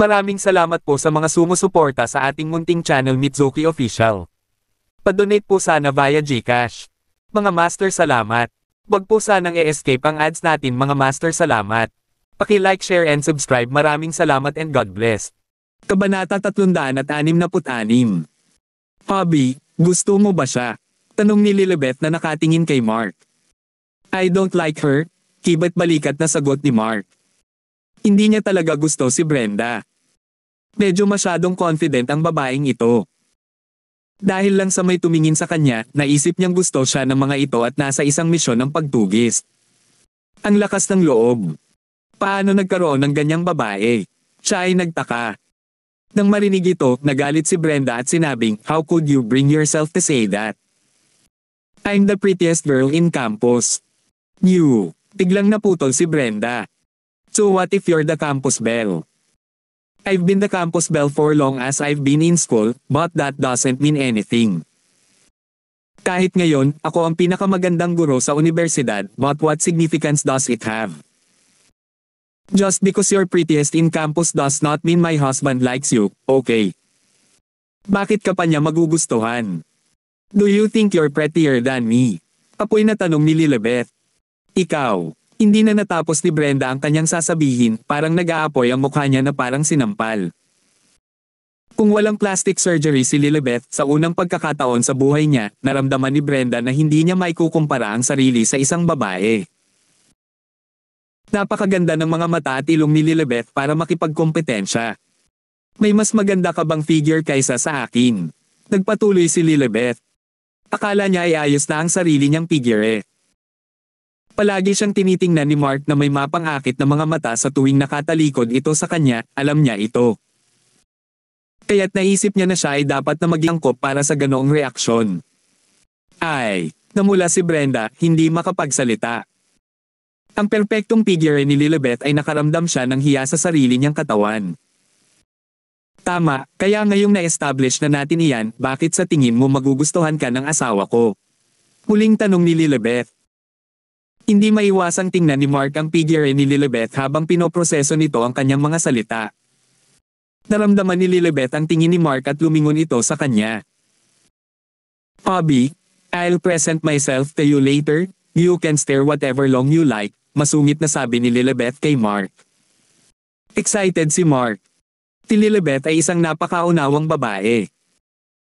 Maraming salamat po sa mga sumusuporta sa ating munting channel Mitsuki Official. Padonate po sana via GCash. Mga master salamat. Wag po sanang e-escape ang ads natin mga master salamat. Paki-like, share and subscribe. Maraming salamat and God bless. Kabanata 366 Hobby, gusto mo ba siya? Tanong ni Lilibet na nakatingin kay Mark. I don't like her, kibat balikat na sagot ni Mark. Hindi niya talaga gusto si Brenda. Medyo masyadong confident ang babaeng ito. Dahil lang sa may tumingin sa kanya, naisip niyang gusto siya ng mga ito at nasa isang misyon ng pagtugis. Ang lakas ng loob. Paano nagkaroon ng ganyang babae? Siya ay nagtaka. Nang marinig ito, nagalit si Brenda at sinabing, How could you bring yourself to say that? I'm the prettiest girl in campus. You. Tiglang naputol si Brenda. So what if you're the campus belle? I've been the campus belle for long as I've been in school, but that doesn't mean anything. Kahit ngayon, ako ang pinakamagandang guro sa universidad, but what significance does it have? Just because you're prettiest in campus does not mean my husband likes you, okay? Bakit ka pa niya magugustuhan? Do you think you're prettier than me? Apoy na tanong ni Lilibeth. Ikaw. Hindi na natapos ni Brenda ang kanyang sasabihin, parang nag-aapoy ang mukha niya na parang sinampal. Kung walang plastic surgery si Lilibeth, sa unang pagkakataon sa buhay niya, naramdaman ni Brenda na hindi niya maikukumpara ang sarili sa isang babae. Napakaganda ng mga mata at ilong ni Lilibeth para makipagkompetensya. May mas maganda ka bang figure kaysa sa akin? Nagpatuloy si Lilibeth. Akala niya ay ayos na ang sarili niyang figure eh. Palagi siyang tinitingnan ni Mark na may mapangakit na mga mata sa tuwing nakatalikod ito sa kanya, alam niya ito. Kaya't naisip niya na siya ay dapat na maglangkop para sa ganoong reaksyon. Ay, namula si Brenda, hindi makapagsalita. Ang perpektong figure ni Lilibet ay nakaramdam siya ng hiya sa sarili niyang katawan. Tama, kaya ngayong na-establish na natin iyan, bakit sa tingin mo magugustuhan ka ng asawa ko? Huling tanong ni Lilibet. Hindi maiwasang tingnan ni Mark ang figure ni Lilibet habang pinoproseso nito ang kanyang mga salita. Naramdaman ni Lilibet ang tingin ni Mark at lumingon ito sa kanya. Hobby, I'll present myself to you later, you can stare whatever long you like, masungit na sabi ni Lilibet kay Mark. Excited si Mark. Si Lilibet ay isang napakaunawang babae.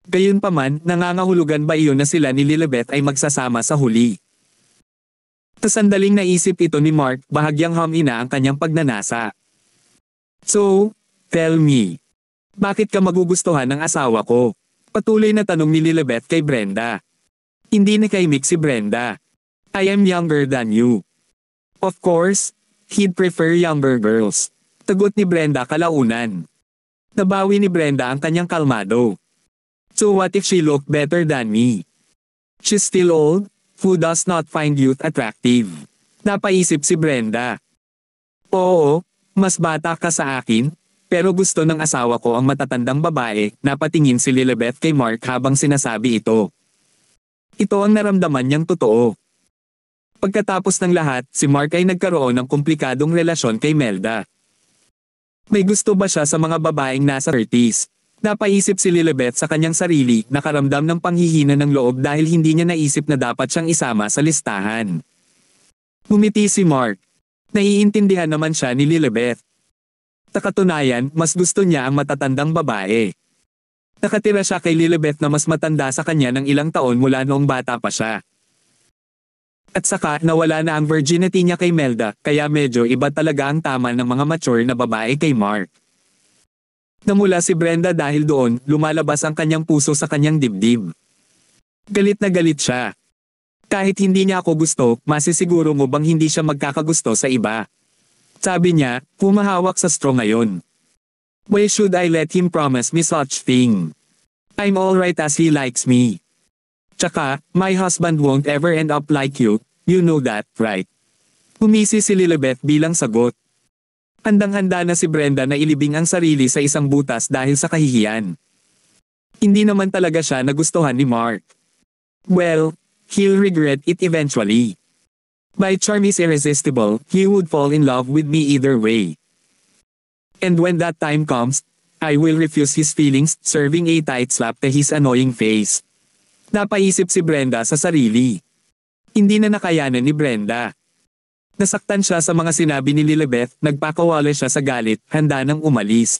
Gayunpaman, nangangahulugan ba iyon na sila ni Lilibet ay magsasama sa huli? Sa sandaling naisip ito ni Mark, bahagyang humina ang kanyang pagnanasa. So, tell me. Bakit ka magugustuhan ng asawa ko? Patuloy na tanong ni Lilibet kay Brenda. Hindi na kay Mick si Brenda. I am younger than you. Of course, he'd prefer younger girls. Tagot ni Brenda kalaunan. Nabawi ni Brenda ang kanyang kalmado. So what if she looked better than me? She's still old, who does not find youth attractive. Napaisip si Brenda. Oo, mas bata ka sa akin, pero gusto ng asawa ko ang matatandang babae, napatingin si Lilibeth kay Mark habang sinasabi ito. Ito ang naramdaman niyang totoo. Pagkatapos ng lahat, si Mark ay nagkaroon ng komplikadong relasyon kay Melda. May gusto ba siya sa mga babaeng nasa 30s, Napaisip si Lilibet sa kanyang sarili, nakaramdam ng panghihina ng loob dahil hindi niya naisip na dapat siyang isama sa listahan. Ngumiti si Mark. Naiintindihan naman siya ni Lilibet. Takatunayan, mas gusto niya ang matatandang babae. Nakatira siya kay Lilibet na mas matanda sa kanya ng ilang taon mula noong bata pa siya. At saka, nawala na ang virginity niya kay Melda, kaya medyo iba talaga ang tama ng mga mature na babae kay Mark. Namula si Brenda dahil doon, lumalabas ang kanyang puso sa kanyang dibdib. Galit na galit siya. Kahit hindi niya ako gusto, masisiguro mo bang hindi siya magkakagusto sa iba? Sabi niya, kumahawak sa straw ngayon. Why should I let him promise me such thing? I'm alright as he likes me. Tsaka, my husband won't ever end up like you, you know that, right? Umisi si Lilibet bilang sagot. Handang-handa na si Brenda na ilibing ang sarili sa isang butas dahil sa kahihiyan. Hindi naman talaga siya nagustuhan ni Mark. Well, he'll regret it eventually. My charm is irresistible, he would fall in love with me either way. And when that time comes, I will refuse his feelings, serving a tight slap to his annoying face. Napaisip si Brenda sa sarili. Hindi na nakayanan ni Brenda. Nasaktan siya sa mga sinabi ni Lilibeth, nagpakawala siya sa galit, handa nang umalis.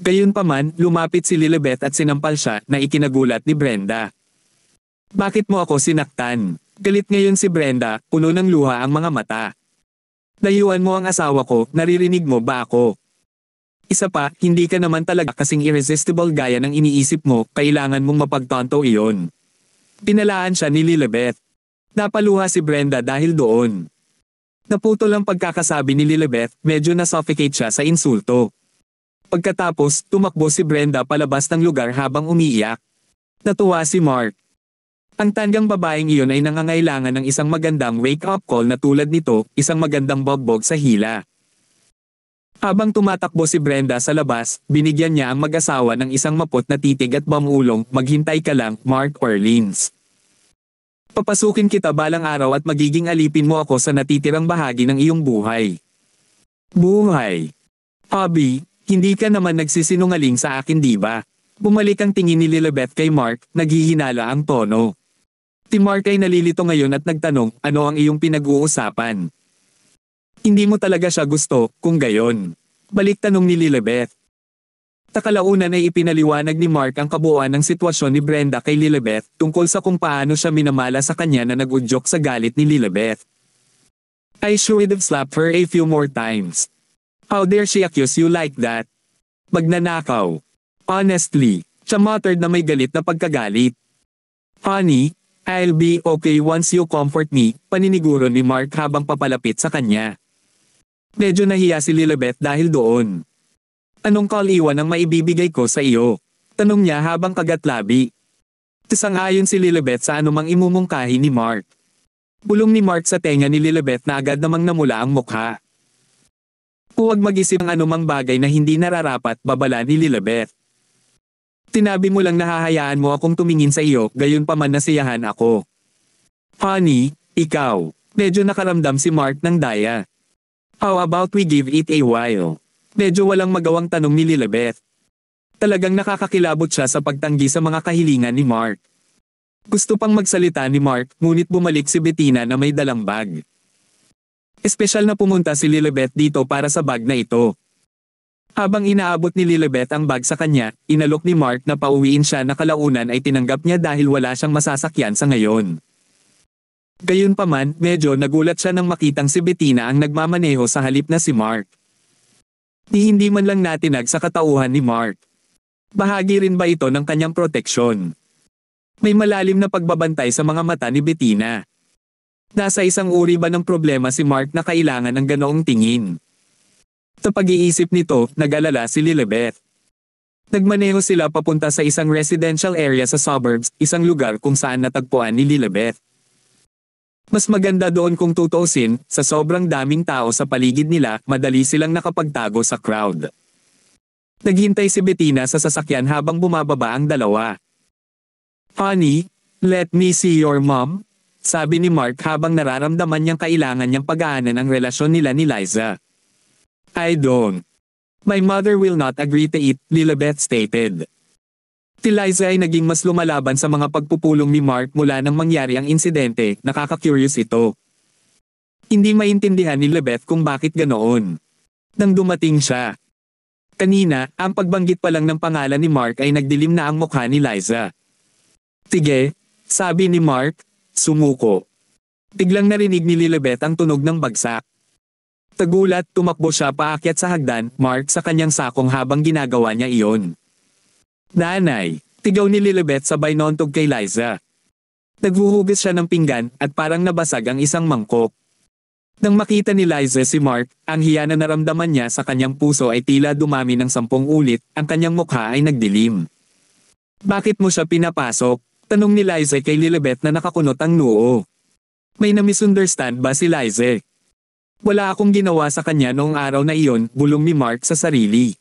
Gayunpaman, lumapit si Lilibeth at sinampal siya, na ikinagulat ni Brenda. Bakit mo ako sinaktan? Galit ngayon si Brenda, puno ng luha ang mga mata. Layuan mo ang asawa ko, naririnig mo ba ako? Isa pa, hindi ka naman talaga kasing irresistible gaya ng iniisip mo, kailangan mong mapagtanto iyon. Pinalaan siya ni Lilibeth. Napaluha si Brenda dahil doon. Naputol ang pagkakasabi ni Lilibeth, medyo na-suffocate siya sa insulto. Pagkatapos, tumakbo si Brenda palabas ng lugar habang umiiyak. Natuwa si Mark. Ang tanggang babaeng iyon ay nangangailangan ng isang magandang wake-up call na tulad nito, isang magandang bobbog sa hila. Habang tumatakbo si Brenda sa labas, binigyan niya ang mag-asawa ng isang mapot na titig at bamulong, maghintay ka lang, Mark Orleans. Papasukin kita balang araw at magiging alipin mo ako sa natitirang bahagi ng iyong buhay. Buhay. Hobby, hindi ka naman nagsisinungaling sa akin di ba? Bumalik ang tingin ni Lilibet kay Mark, naghihinala ang tono. Si Mark ay nalilito ngayon at nagtanong, ano ang iyong pinag-uusapan? Hindi mo talaga siya gusto, kung gayon. Balik tanong ni Lilibet. Kakalaunan ay ipinaliwanag ni Mark ang kabuuan ng sitwasyon ni Brenda kay Lilibeth tungkol sa kung paano siya minamala sa kanya na nagudyok sa galit ni Lilibeth. I should have slapped her a few more times. How dare she accuse you like that? Magnanakaw. Honestly, siya muttered na may galit na pagkagalit. Honey, I'll be okay once you comfort me, paniniguro ni Mark habang papalapit sa kanya. Medyo nahiya si Lilibeth dahil doon. Anong kaliwan ang maibibigay ko sa iyo? Tanong niya habang kagat-labi. Tisang-ayon si Lilibet sa anumang imumungkahi ni Mark. Bulong ni Mark sa tenga ni Lilibet na agad namang namula ang mukha. Huwag mag-isip ng anumang bagay na hindi nararapat, babala ni Lilibet. Tinabi mo lang nahahayaan mo akong tumingin sa iyo, gayon pa man nasiyahan ako. Honey, ikaw. Medyo nakaramdam si Mark ng daya. How about we give it a while? Medyo walang magawang tanong ni Lilibeth. Talagang nakakakilabot siya sa pagtanggi sa mga kahilingan ni Mark. Gusto pang magsalita ni Mark, ngunit bumalik si Bettina na may dalang bag. Espesyal na pumunta si Lilibeth dito para sa bag na ito. Habang inaabot ni Lilibeth ang bag sa kanya, inalok ni Mark na pauwiin siya na kalaunan ay tinanggap niya dahil wala siyang masasakyan sa ngayon. Gayunpaman, medyo nagulat siya nang makitang si Bettina ang nagmamaneho sa halip na si Mark di hindi man lang natinag sa katauhan ni Mark. Bahagi rin ba ito ng kanyang proteksyon? May malalim na pagbabantay sa mga mata ni Bettina. Nasa isang uri ba ng problema si Mark na kailangan ng ganoong tingin? Sa pag-iisip nito, nagalala si Lilibet. Nagmaneho sila papunta sa isang residential area sa suburbs, isang lugar kung saan natagpuan ni Lilibet. Mas maganda doon kung tutuusin, sa sobrang daming tao sa paligid nila, madali silang nakapagtago sa crowd. Naghintay si Bettina sa sasakyan habang bumababa ang dalawa. Honey, let me see your mom, sabi ni Mark habang nararamdaman niyang kailangan niyang pagaanan ang relasyon nila ni Liza. I don't. My mother will not agree to it, Lilibet stated. Si Liza ay naging mas lumalaban sa mga pagpupulong ni Mark mula nang mangyari ang insidente, nakaka-curious ito. Hindi maintindihan ni Lebeth kung bakit ganoon. Nang dumating siya. Kanina, ang pagbanggit pa lang ng pangalan ni Mark ay nagdilim na ang mukha ni Liza. Sige, sabi ni Mark, sumuko. Tiglang narinig ni Lilibet ang tunog ng bagsak. Tagulat, tumakbo siya paakyat sa hagdan, Mark sa kanyang sakong habang ginagawa niya iyon. Nanay, tigaw ni Lilibet sabay nontog kay Liza. Naghuhugas siya ng pinggan at parang nabasag ang isang mangkok. Nang makita ni Liza si Mark, ang hiya na naramdaman niya sa kanyang puso ay tila dumami ng sampung ulit, ang kanyang mukha ay nagdilim. Bakit mo siya pinapasok? Tanong ni Liza kay Lilibet na nakakunot ang noo. May na-misunderstand ba si Liza? Wala akong ginawa sa kanya noong araw na iyon, bulong ni Mark sa sarili.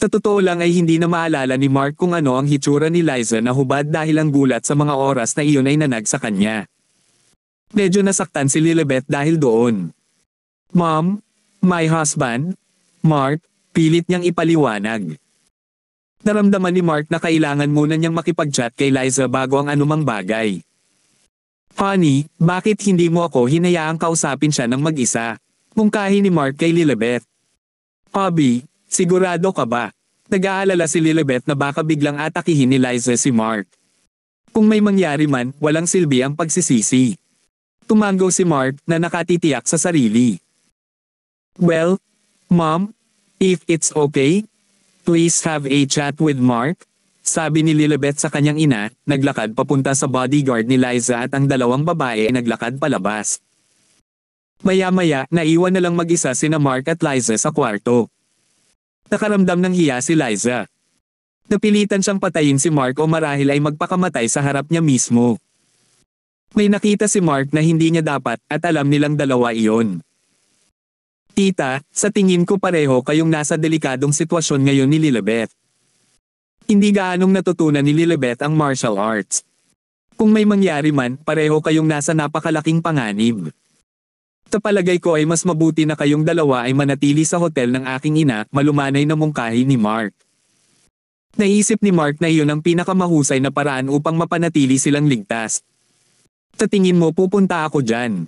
Sa totoo lang ay hindi na maalala ni Mark kung ano ang hitsura ni Liza na hubad dahil ang gulat sa mga oras na iyon ay nanag sa kanya. Medyo nasaktan si Lilibet dahil doon. Mom, my husband, Mark, pilit niyang ipaliwanag. Naramdaman ni Mark na kailangan muna niyang makipag-chat kay Liza bago ang anumang bagay. Honey, bakit hindi mo ako hinayaang kausapin siya ng mag-isa? Mungkahi ni Mark kay Lilibet. Hobby, Sigurado ka ba? Nag-aalala si Lilibet na baka biglang atakihin ni Liza si Mark. Kung may mangyari man, walang silbi ang pagsisisi. Tumango si Mark na nakatitiyak sa sarili. Well, Mom, if it's okay, please have a chat with Mark, sabi ni Lilibet sa kanyang ina, naglakad papunta sa bodyguard ni Liza at ang dalawang babae ay naglakad palabas. Maya-maya, naiwan na lang mag-isa sina Mark at Liza sa kwarto nakaramdam ng hiya si Liza. Napilitan siyang patayin si Mark o marahil ay magpakamatay sa harap niya mismo. May nakita si Mark na hindi niya dapat at alam nilang dalawa iyon. Tita, sa tingin ko pareho kayong nasa delikadong sitwasyon ngayon ni Lilibet. Hindi gaanong natutunan ni Lilibet ang martial arts. Kung may mangyari man, pareho kayong nasa napakalaking panganib. Sa ko ay mas mabuti na kayong dalawa ay manatili sa hotel ng aking ina, malumanay na mungkahi ni Mark. Naisip ni Mark na iyon ang pinakamahusay na paraan upang mapanatili silang ligtas. Sa mo pupunta ako dyan.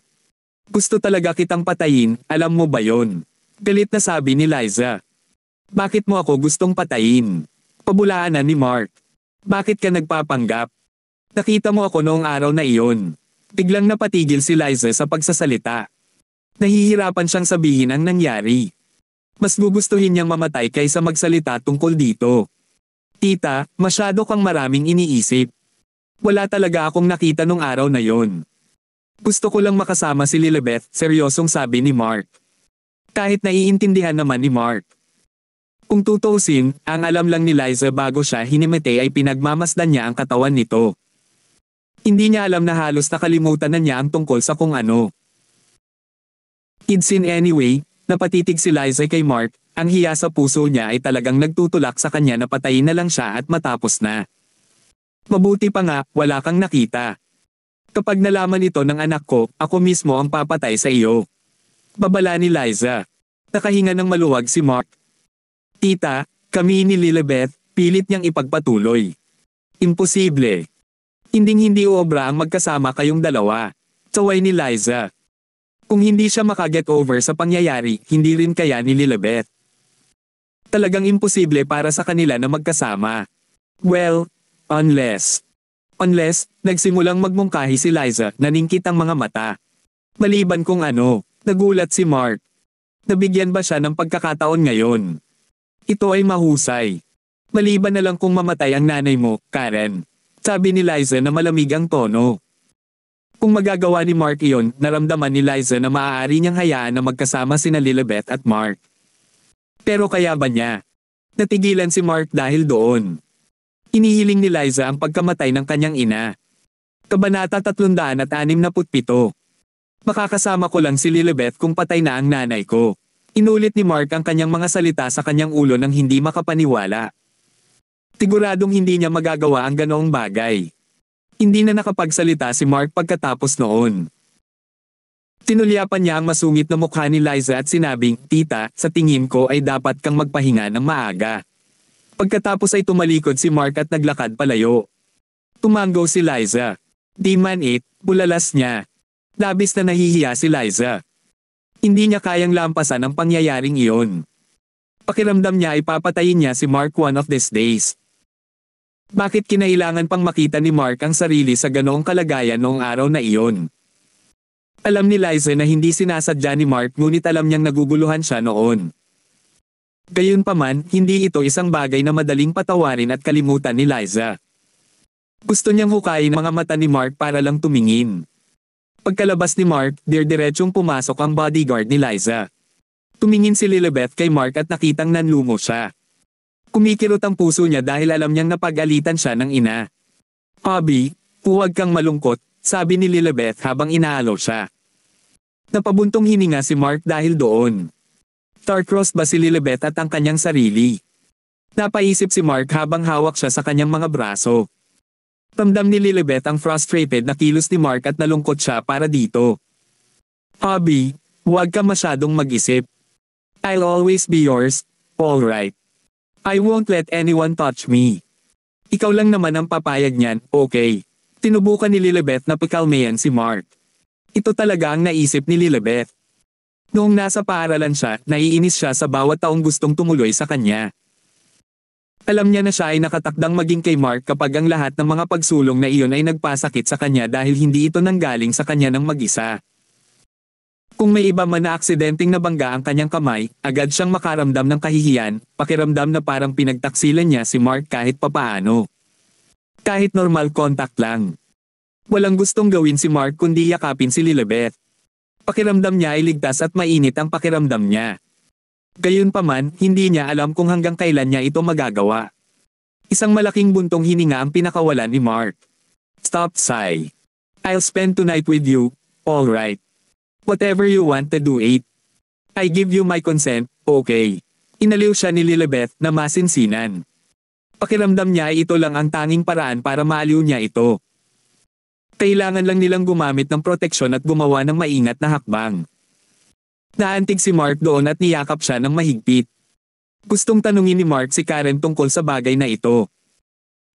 Gusto talaga kitang patayin, alam mo ba yon? Galit na sabi ni Liza. Bakit mo ako gustong patayin? Pabulaan na ni Mark. Bakit ka nagpapanggap? Nakita mo ako noong araw na iyon. Biglang napatigil si Liza sa pagsasalita nahihirapan siyang sabihin ang nangyari. Mas gugustuhin niyang mamatay kaysa magsalita tungkol dito. Tita, masyado kang maraming iniisip. Wala talaga akong nakita nung araw na yon. Gusto ko lang makasama si Lilibeth, seryosong sabi ni Mark. Kahit naiintindihan naman ni Mark. Kung tutusin, ang alam lang ni Liza bago siya hinimete ay pinagmamasdan niya ang katawan nito. Hindi niya alam na halos nakalimutan na niya ang tungkol sa kung ano. Kids in anyway, napatitig si Liza kay Mark, ang hiya sa puso niya ay talagang nagtutulak sa kanya na patayin na lang siya at matapos na. Mabuti pa nga, wala kang nakita. Kapag nalaman ito ng anak ko, ako mismo ang papatay sa iyo. Babala ni Liza. Nakahinga ng maluwag si Mark. Tita, kami ni Lilibeth, pilit niyang ipagpatuloy. Imposible. Hinding-hindi uobra ang magkasama kayong dalawa. Taway ni Liza. Kung hindi siya makaget over sa pangyayari, hindi rin kaya ni Lilibet. Talagang imposible para sa kanila na magkasama. Well, unless... Unless, nagsimulang magmungkahi si Liza, naningkit ang mga mata. Maliban kung ano, nagulat si Mark. Nabigyan ba siya ng pagkakataon ngayon? Ito ay mahusay. Maliban na lang kung mamatay ang nanay mo, Karen. Sabi ni Liza na malamig ang tono. Kung magagawa ni Mark iyon, naramdaman ni Liza na maaari niyang hayaan na magkasama sina Lilibet at Mark. Pero kaya ba niya? Natigilan si Mark dahil doon. Inihiling ni Liza ang pagkamatay ng kanyang ina. Kabanata 367 Makakasama ko lang si Lilibet kung patay na ang nanay ko. Inulit ni Mark ang kanyang mga salita sa kanyang ulo nang hindi makapaniwala. Siguradong hindi niya magagawa ang ganoong bagay. Hindi na nakapagsalita si Mark pagkatapos noon. Tinulyapan niya ang masungit na mukha ni Liza at sinabing, Tita, sa tingin ko ay dapat kang magpahinga ng maaga. Pagkatapos ay tumalikod si Mark at naglakad palayo. Tumanggo si Liza. Di man it, bulalas niya. Labis na nahihiya si Liza. Hindi niya kayang lampasan ang pangyayaring iyon. Pakiramdam niya ay papatayin niya si Mark one of these days. Bakit kinailangan pang makita ni Mark ang sarili sa ganoong kalagayan noong araw na iyon? Alam ni Liza na hindi sinasadya ni Mark ngunit alam niyang naguguluhan siya noon. Gayunpaman, hindi ito isang bagay na madaling patawarin at kalimutan ni Liza. Gusto niyang hukayin mga mata ni Mark para lang tumingin. Pagkalabas ni Mark, dir-diretsyong pumasok ang bodyguard ni Liza. Tumingin si Lilibeth kay Mark at nakitang nanlumo siya. Kumikirot ang puso niya dahil alam niyang napagalitan siya ng ina. Bobby, huwag kang malungkot, sabi ni Lilibeth habang inaalaw siya. Napabuntong hininga si Mark dahil doon. Tarcross ba si Lilibet at ang kanyang sarili? Napaisip si Mark habang hawak siya sa kanyang mga braso. Tamdam ni Lilibet ang frustrated na kilos ni Mark at nalungkot siya para dito. Bobby, huwag ka masyadong mag-isip. I'll always be yours, alright. I won't let anyone touch me. Ikaw lang naman ang papayag niyan, okay. Tinubukan ni Lilibet na pakalmayan si Mark. Ito talaga ang naisip ni Lilibet. Noong nasa paaralan siya, naiinis siya sa bawat taong gustong tumuloy sa kanya. Alam niya na siya ay nakatakdang maging kay Mark kapag ang lahat ng mga pagsulong na iyon ay nagpasakit sa kanya dahil hindi ito nanggaling sa kanya ng mag-isa. Kung may iba man na aksidenteng nabangga ang kanyang kamay, agad siyang makaramdam ng kahihiyan, pakiramdam na parang pinagtaksilan niya si Mark kahit papaano. Kahit normal contact lang. Walang gustong gawin si Mark kundi yakapin si Lilibet. Pakiramdam niya ay ligtas at mainit ang pakiramdam niya. Gayunpaman, hindi niya alam kung hanggang kailan niya ito magagawa. Isang malaking buntong hininga ang pinakawalan ni Mark. Stop sigh. I'll spend tonight with you, alright. Whatever you want to do it. I give you my consent, okay. Inaliw siya ni Lilibeth na masinsinan. Pakiramdam niya ay ito lang ang tanging paraan para maaliw niya ito. Kailangan lang nilang gumamit ng proteksyon at gumawa ng maingat na hakbang. Naantig si Mark doon at niyakap siya ng mahigpit. Gustong tanungin ni Mark si Karen tungkol sa bagay na ito.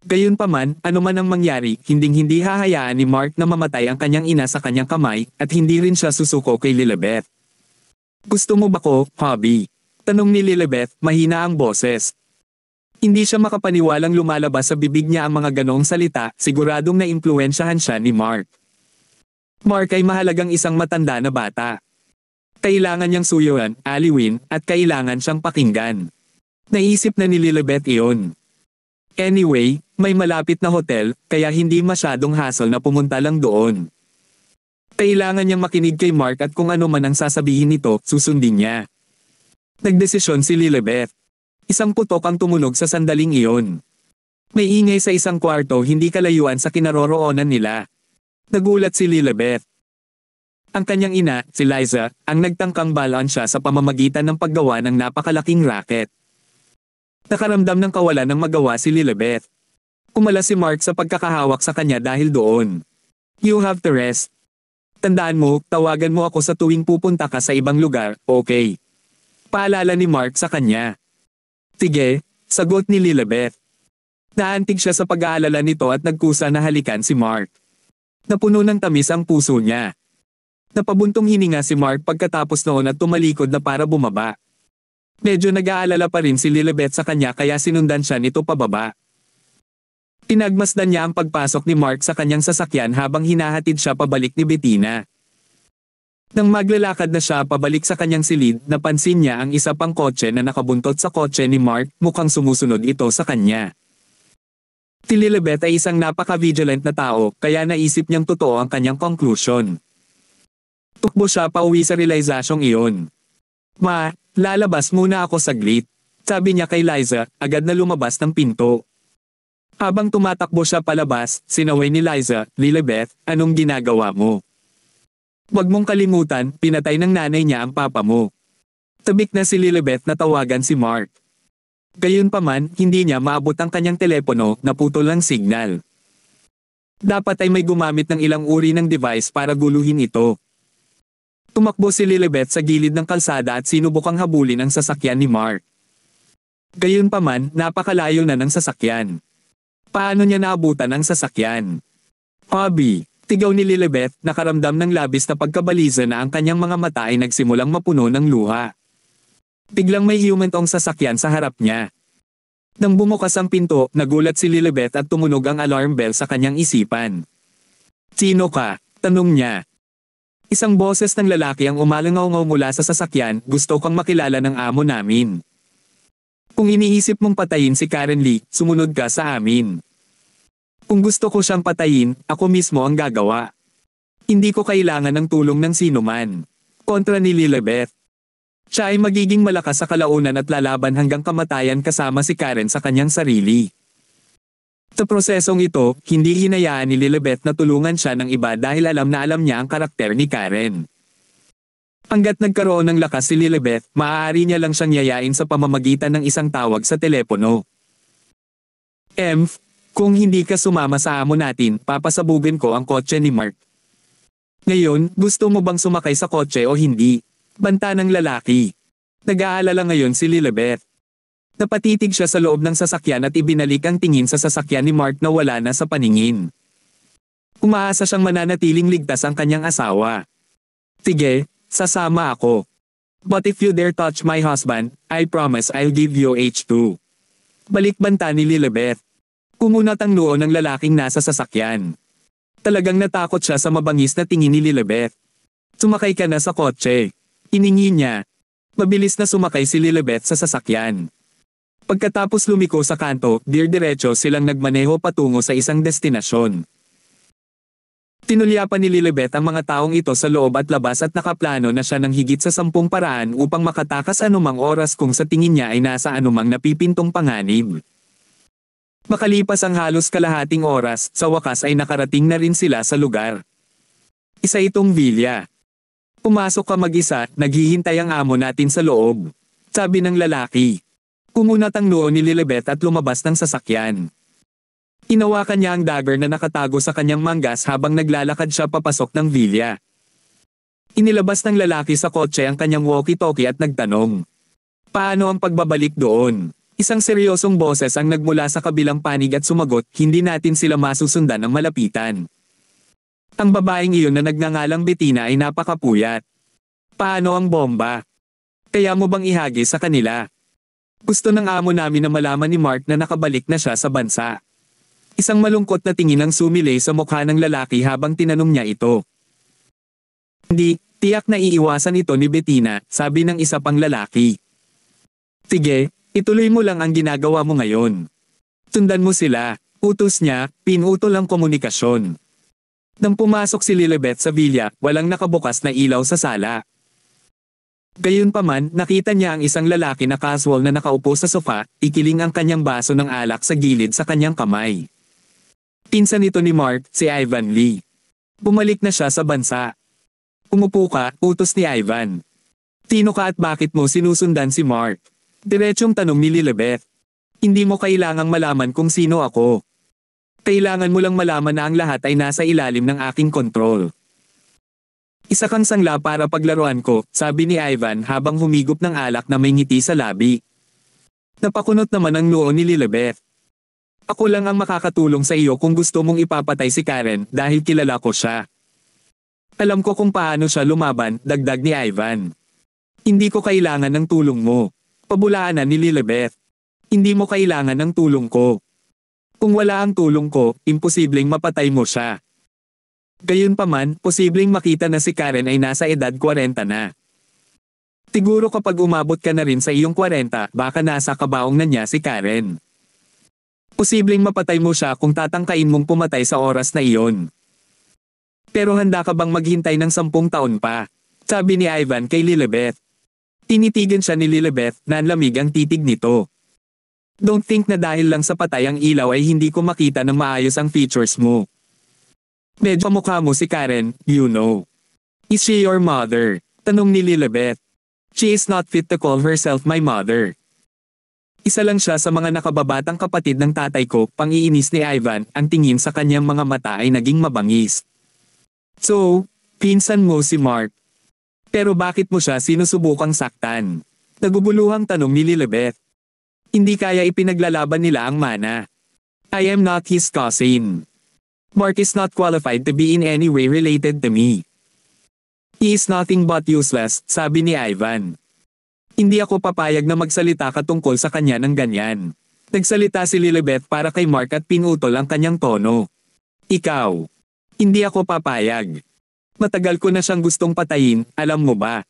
Gayunpaman, anuman ang mangyari, hinding-hindi hahayaan ni Mark na mamatay ang kanyang ina sa kanyang kamay, at hindi rin siya susuko kay Lilibet. Gusto mo ba ko, hobby? Tanong ni Lilibet, mahina ang boses. Hindi siya makapaniwalang lumalabas sa bibig niya ang mga ganong salita, siguradong naimpluensyahan siya ni Mark. Mark ay mahalagang isang matanda na bata. Kailangan niyang suyuan, aliwin, at kailangan siyang pakinggan. Naisip na ni Lilibet iyon. Anyway, may malapit na hotel, kaya hindi masyadong hassle na pumunta lang doon. Kailangan niyang makinig kay Mark at kung ano man ang sasabihin nito, susundin niya. Nagdesisyon si Lilibeth. Isang putok ang tumunog sa sandaling iyon. May ingay sa isang kwarto hindi kalayuan sa kinaroroonan nila. Nagulat si Lilibeth. Ang kanyang ina, si Liza, ang nagtangkang balaan sa pamamagitan ng paggawa ng napakalaking racket. Nakaramdam ng kawalan ng magawa si Lilibet. Kumala si Mark sa pagkakahawak sa kanya dahil doon. You have to rest. Tandaan mo, tawagan mo ako sa tuwing pupunta ka sa ibang lugar, okay? Paalala ni Mark sa kanya. Sige, sagot ni Lilibet. Naantig siya sa pag-aalala nito at nagkusa na halikan si Mark. Napuno ng tamis ang puso niya. Napabuntong hininga si Mark pagkatapos noon at tumalikod na para bumaba. Medyo nag-aalala pa rin si Lilibet sa kanya kaya sinundan siya nito pababa. Tinagmasdan niya ang pagpasok ni Mark sa kanyang sasakyan habang hinahatid siya pabalik ni Bettina. Nang maglalakad na siya pabalik sa kanyang silid, napansin niya ang isa pang kotse na nakabuntot sa kotse ni Mark, mukhang sumusunod ito sa kanya. Si Lilibet ay isang napaka-vigilant na tao, kaya naisip niyang totoo ang kanyang conclusion. Tukbo siya pauwi sa realizasyong iyon. Ma, lalabas muna ako saglit. Sabi niya kay Liza, agad na lumabas ng pinto. Habang tumatakbo siya palabas, sinaway ni Liza, Lilibeth, anong ginagawa mo? Huwag mong kalimutan, pinatay ng nanay niya ang papa mo. Tabik na si Lilibeth na tawagan si Mark. Gayunpaman, hindi niya maabot ang kanyang telepono, naputol ang signal. Dapat ay may gumamit ng ilang uri ng device para guluhin ito. Tumakbo si Lilibet sa gilid ng kalsada at sinubukang habulin ang sasakyan ni Mark. Gayunpaman, napakalayo na ng sasakyan. Paano niya naabutan ang sasakyan? Hobby, tigaw ni Lilibet, nakaramdam ng labis na pagkabaliza na ang kanyang mga mata ay nagsimulang mapuno ng luha. Biglang may hiumentong sasakyan sa harap niya. Nang bumukas ang pinto, nagulat si Lilibet at tumunog ang alarm bell sa kanyang isipan. Sino ka? Tanong niya, Isang boses ng lalaki ang umalangaw mula sa sasakyan, gusto kang makilala ng amo namin. Kung iniisip mong patayin si Karen Lee, sumunod ka sa amin. Kung gusto ko siyang patayin, ako mismo ang gagawa. Hindi ko kailangan ng tulong ng sinuman. Kontra ni Lilibeth. Siya ay magiging malakas sa kalaunan at lalaban hanggang kamatayan kasama si Karen sa kanyang sarili. Sa prosesong ito, hindi hinayaan ni Lilibet na tulungan siya ng iba dahil alam na alam niya ang karakter ni Karen. Hanggat nagkaroon ng lakas si Lilibet, maaari niya lang siyang yayain sa pamamagitan ng isang tawag sa telepono. Emph, kung hindi ka sumama sa amo natin, papasabugin ko ang kotse ni Mark. Ngayon, gusto mo bang sumakay sa kotse o hindi? Banta ng lalaki. Nag-aalala ngayon si Lilibet. Napatitig siya sa loob ng sasakyan at ibinalik ang tingin sa sasakyan ni Mark na wala na sa paningin. Umaasa siyang mananatiling ligtas ang kanyang asawa. Sige, sasama ako. But if you dare touch my husband, I promise I'll give you H2. Balikbanta ni Lilibeth. Kumunat ang noo ng lalaking nasa sasakyan. Talagang natakot siya sa mabangis na tingin ni Lilibeth. Sumakay ka na sa kotse. Iningi niya. Mabilis na sumakay si Lilibeth sa sasakyan. Pagkatapos lumiko sa kanto, dir-diretso silang nagmaneho patungo sa isang destinasyon. Tinulya ni Lilibet ang mga taong ito sa loob at labas at nakaplano na siya ng higit sa sampung paraan upang makatakas anumang oras kung sa tingin niya ay nasa anumang napipintong panganib. Makalipas ang halos kalahating oras, sa wakas ay nakarating na rin sila sa lugar. Isa itong vilya. Pumasok ka mag-isa, naghihintay ang amo natin sa loob. Sabi ng lalaki. Kumunat ang noo ni Lilibet at lumabas ng sasakyan. Inawakan niya ang dagger na nakatago sa kanyang manggas habang naglalakad siya papasok ng villa. Inilabas ng lalaki sa kotse ang kanyang walkie-talkie at nagtanong. Paano ang pagbabalik doon? Isang seryosong boses ang nagmula sa kabilang panig at sumagot, hindi natin sila masusundan ng malapitan. Ang babaeng iyon na nagngangalang Bettina ay napakapuyat. Paano ang bomba? Kaya mo bang ihagi sa kanila? Gusto ng amo namin na malaman ni Mark na nakabalik na siya sa bansa. Isang malungkot na tingin ang sumilay sa mukha ng lalaki habang tinanong niya ito. Hindi, tiyak na iiwasan ito ni Bettina, sabi ng isa pang lalaki. Sige, ituloy mo lang ang ginagawa mo ngayon. Tundan mo sila, utos niya, pinutol ang komunikasyon. Nang pumasok si Lilibet sa bilya, walang nakabukas na ilaw sa sala. Gayunpaman, nakita niya ang isang lalaki na casual na nakaupo sa sofa, ikiling ang kanyang baso ng alak sa gilid sa kanyang kamay. Pinsan nito ni Mark, si Ivan Lee. Bumalik na siya sa bansa. Umupo ka, utos ni Ivan. Sino ka at bakit mo sinusundan si Mark? Diretsong tanong ni Lilibet. Hindi mo kailangang malaman kung sino ako. Kailangan mo lang malaman na ang lahat ay nasa ilalim ng aking kontrol. Isa kang sangla para paglaruan ko, sabi ni Ivan habang humigop ng alak na may ngiti sa labi. Napakunot naman ang noo ni Lilibeth. Ako lang ang makakatulong sa iyo kung gusto mong ipapatay si Karen dahil kilala ko siya. Alam ko kung paano siya lumaban, dagdag ni Ivan. Hindi ko kailangan ng tulong mo. Pabulaan na ni Lilibeth. Hindi mo kailangan ng tulong ko. Kung wala ang tulong ko, imposibleng mapatay mo siya. Gayunpaman, posibleng makita na si Karen ay nasa edad 40 na. Siguro kapag umabot ka na rin sa iyong 40, baka nasa kabaong na niya si Karen. Posibleng mapatay mo siya kung tatangkain mong pumatay sa oras na iyon. Pero handa ka bang maghintay ng sampung taon pa? Sabi ni Ivan kay Lilibet. Tinitigan siya ni Lilibet, nanlamig ang titig nito. Don't think na dahil lang sa patay ang ilaw ay hindi ko makita ng maayos ang features mo. Medyo mukha mo si Karen, you know. Is she your mother? Tanong ni Lilibet. She is not fit to call herself my mother. Isa lang siya sa mga nakababatang kapatid ng tatay ko, pang-iinis ni Ivan, ang tingin sa kanyang mga mata ay naging mabangis. So, pinsan mo si Mark. Pero bakit mo siya sinusubukang saktan? Nagubuluhang tanong ni Lilibet. Hindi kaya ipinaglalaban nila ang mana. I am not his cousin. Mark is not qualified to be in any way related to me. He is nothing but useless, sabi ni Ivan. Hindi ako papayag na magsalita katungkol sa kanya ng ganyan. Nagsalita si Lilibet para kay Mark at pinutol ang kanyang tono. Ikaw. Hindi ako papayag. Matagal ko na siyang gustong patayin, alam mo ba?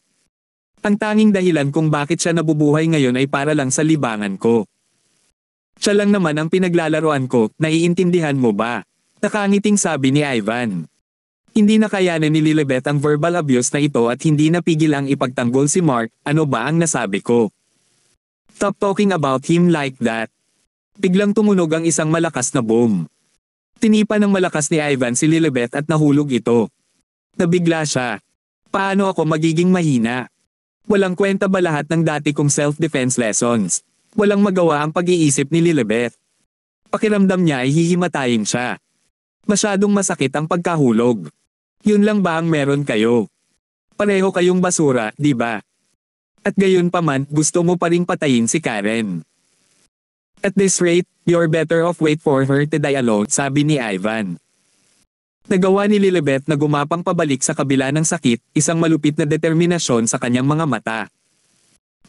Ang tanging dahilan kung bakit siya nabubuhay ngayon ay para lang sa libangan ko. Siya lang naman ang pinaglalaroan ko, naiintindihan mo ba? Nakangiting sabi ni Ivan. Hindi na kayanan ni Lilibet ang verbal abuse na ito at hindi napigil ang ipagtanggol si Mark, ano ba ang nasabi ko? Stop talking about him like that. Biglang tumunog ang isang malakas na boom. Tinipa ng malakas ni Ivan si Lilibet at nahulog ito. Nabigla siya. Paano ako magiging mahina? Walang kwenta ba lahat ng dati kong self-defense lessons? Walang magawa ang pag-iisip ni Lilibet. Pakiramdam niya ay hihimatayin siya. Masyadong masakit ang pagkahulog. Yun lang ba ang meron kayo? Pareho kayong basura, di ba? At gayon pa man, gusto mo pa ring patayin si Karen. At this rate, you're better off wait for her to die alone, sabi ni Ivan. Nagawa ni Lilibet na gumapang pabalik sa kabila ng sakit, isang malupit na determinasyon sa kanyang mga mata.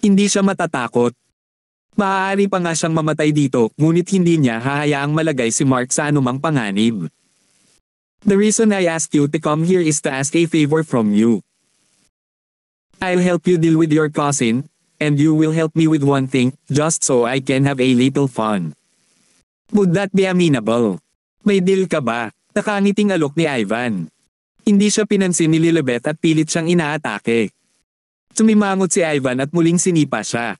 Hindi siya matatakot. Maaari pa nga siyang mamatay dito, ngunit hindi niya hahayaang malagay si Mark sa anumang panganib. The reason I asked you to come here is to ask a favor from you. I'll help you deal with your cousin, and you will help me with one thing, just so I can have a little fun. Would that be amenable? May deal ka ba? Nakangiting alok ni Ivan. Hindi siya pinansin ni Lilibet at pilit siyang inaatake. Tumimangot si Ivan at muling sinipa siya.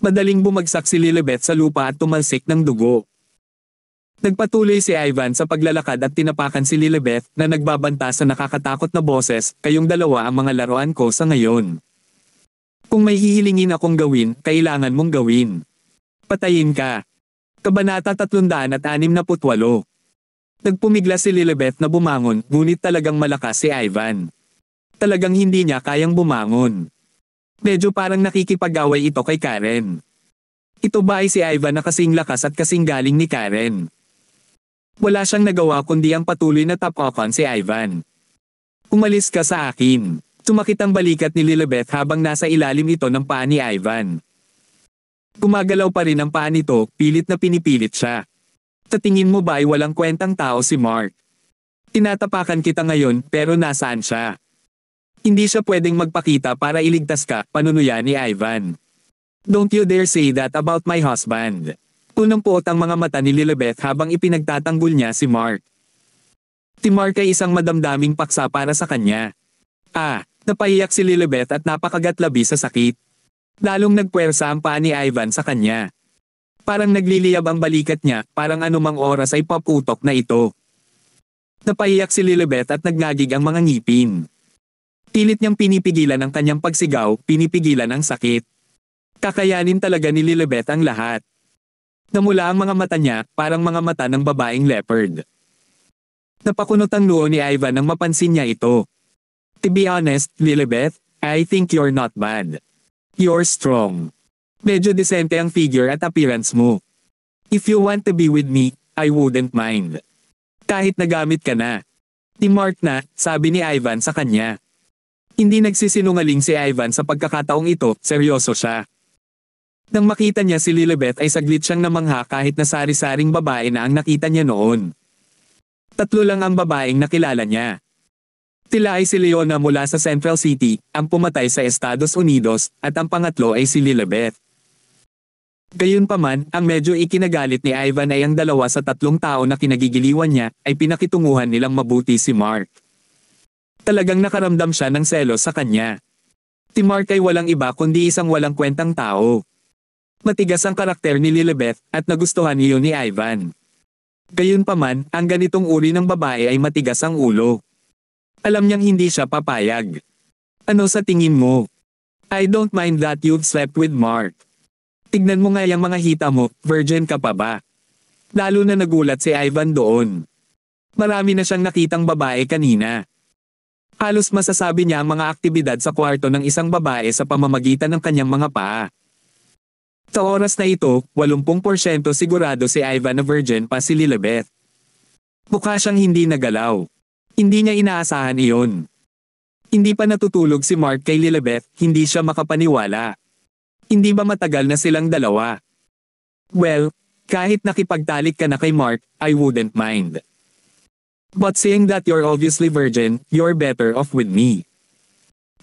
Madaling bumagsak si Lilibet sa lupa at tumalsik ng dugo. Nagpatuloy si Ivan sa paglalakad at tinapakan si Lilibeth na nagbabanta sa nakakatakot na boses, kayong dalawa ang mga laruan ko sa ngayon. Kung may hihilingin akong gawin, kailangan mong gawin. Patayin ka. Kabanata 368 Nagpumigla si Lilibeth na bumangon, ngunit talagang malakas si Ivan. Talagang hindi niya kayang bumangon. Medyo parang nakikipag-away ito kay Karen. Ito ba ay si Ivan na kasing lakas at kasing galing ni Karen? Wala siyang nagawa kundi ang patuloy na tapakan si Ivan. Umalis ka sa akin. Tumakit ang balikat ni Lilibet habang nasa ilalim ito ng paa ni Ivan. Kumagalaw pa rin ang paa nito, pilit na pinipilit siya. Tatingin mo ba ay walang kwentang tao si Mark? Tinatapakan kita ngayon, pero nasaan siya? Hindi siya pwedeng magpakita para iligtas ka, panunuya ni Ivan. Don't you dare say that about my husband. Punong-puot ang mga mata ni Lilibet habang ipinagtatanggol niya si Mark. Si Mark ay isang madamdaming paksa para sa kanya. Ah, napahiyak si Lilibet at napakagatlabi sa sakit. Lalong nagpwersa ang paa ni Ivan sa kanya. Parang nagliliyab ang balikat niya, parang anumang oras ay paputok na ito. Napahiyak si Lilibet at nagnagig ang mga ngipin. Pilit niyang pinipigilan ang kanyang pagsigaw, pinipigilan ang sakit. Kakayanin talaga ni Lilibet ang lahat. Namula ang mga mata niya, parang mga mata ng babaeng leopard. Napakunot ang noo ni Ivan nang mapansin niya ito. To be honest, Lilibeth, I think you're not bad. You're strong. Medyo disente ang figure at appearance mo. If you want to be with me, I wouldn't mind. Kahit nagamit ka na. Timark na, sabi ni Ivan sa kanya. Hindi nagsisinungaling si Ivan sa pagkakataong ito, seryoso siya. Nang makita niya si Lilibet ay saglit siyang namangha kahit na sari-saring babae na ang nakita niya noon. Tatlo lang ang babaeng nakilala niya. Tila ay si Leona mula sa Central City, ang pumatay sa Estados Unidos, at ang pangatlo ay si Lilibet. Gayunpaman, ang medyo ikinagalit ni Ivan ay ang dalawa sa tatlong tao na kinagigiliwan niya, ay pinakitunguhan nilang mabuti si Mark. Talagang nakaramdam siya ng selos sa kanya. Si Mark ay walang iba kundi isang walang kwentang tao. Matigas ang karakter ni Lilibet, at nagustuhan iyon ni Ivan. Gayunpaman, ang ganitong uri ng babae ay matigas ang ulo. Alam niyang hindi siya papayag. Ano sa tingin mo? I don't mind that you've slept with Mark. Tignan mo nga yung mga hita mo, virgin ka pa ba? Lalo na nagulat si Ivan doon. Marami na siyang nakitang babae kanina. Halos masasabi niya ang mga aktibidad sa kwarto ng isang babae sa pamamagitan ng kanyang mga paa. Sa oras na ito, 80% sigurado si Ivan na virgin pa si Lilibet. Mukha siyang hindi nagalaw. Hindi niya inaasahan iyon. Hindi pa natutulog si Mark kay Lilibet, hindi siya makapaniwala. Hindi ba matagal na silang dalawa? Well, kahit nakipagtalik ka na kay Mark, I wouldn't mind. But seeing that you're obviously virgin, you're better off with me.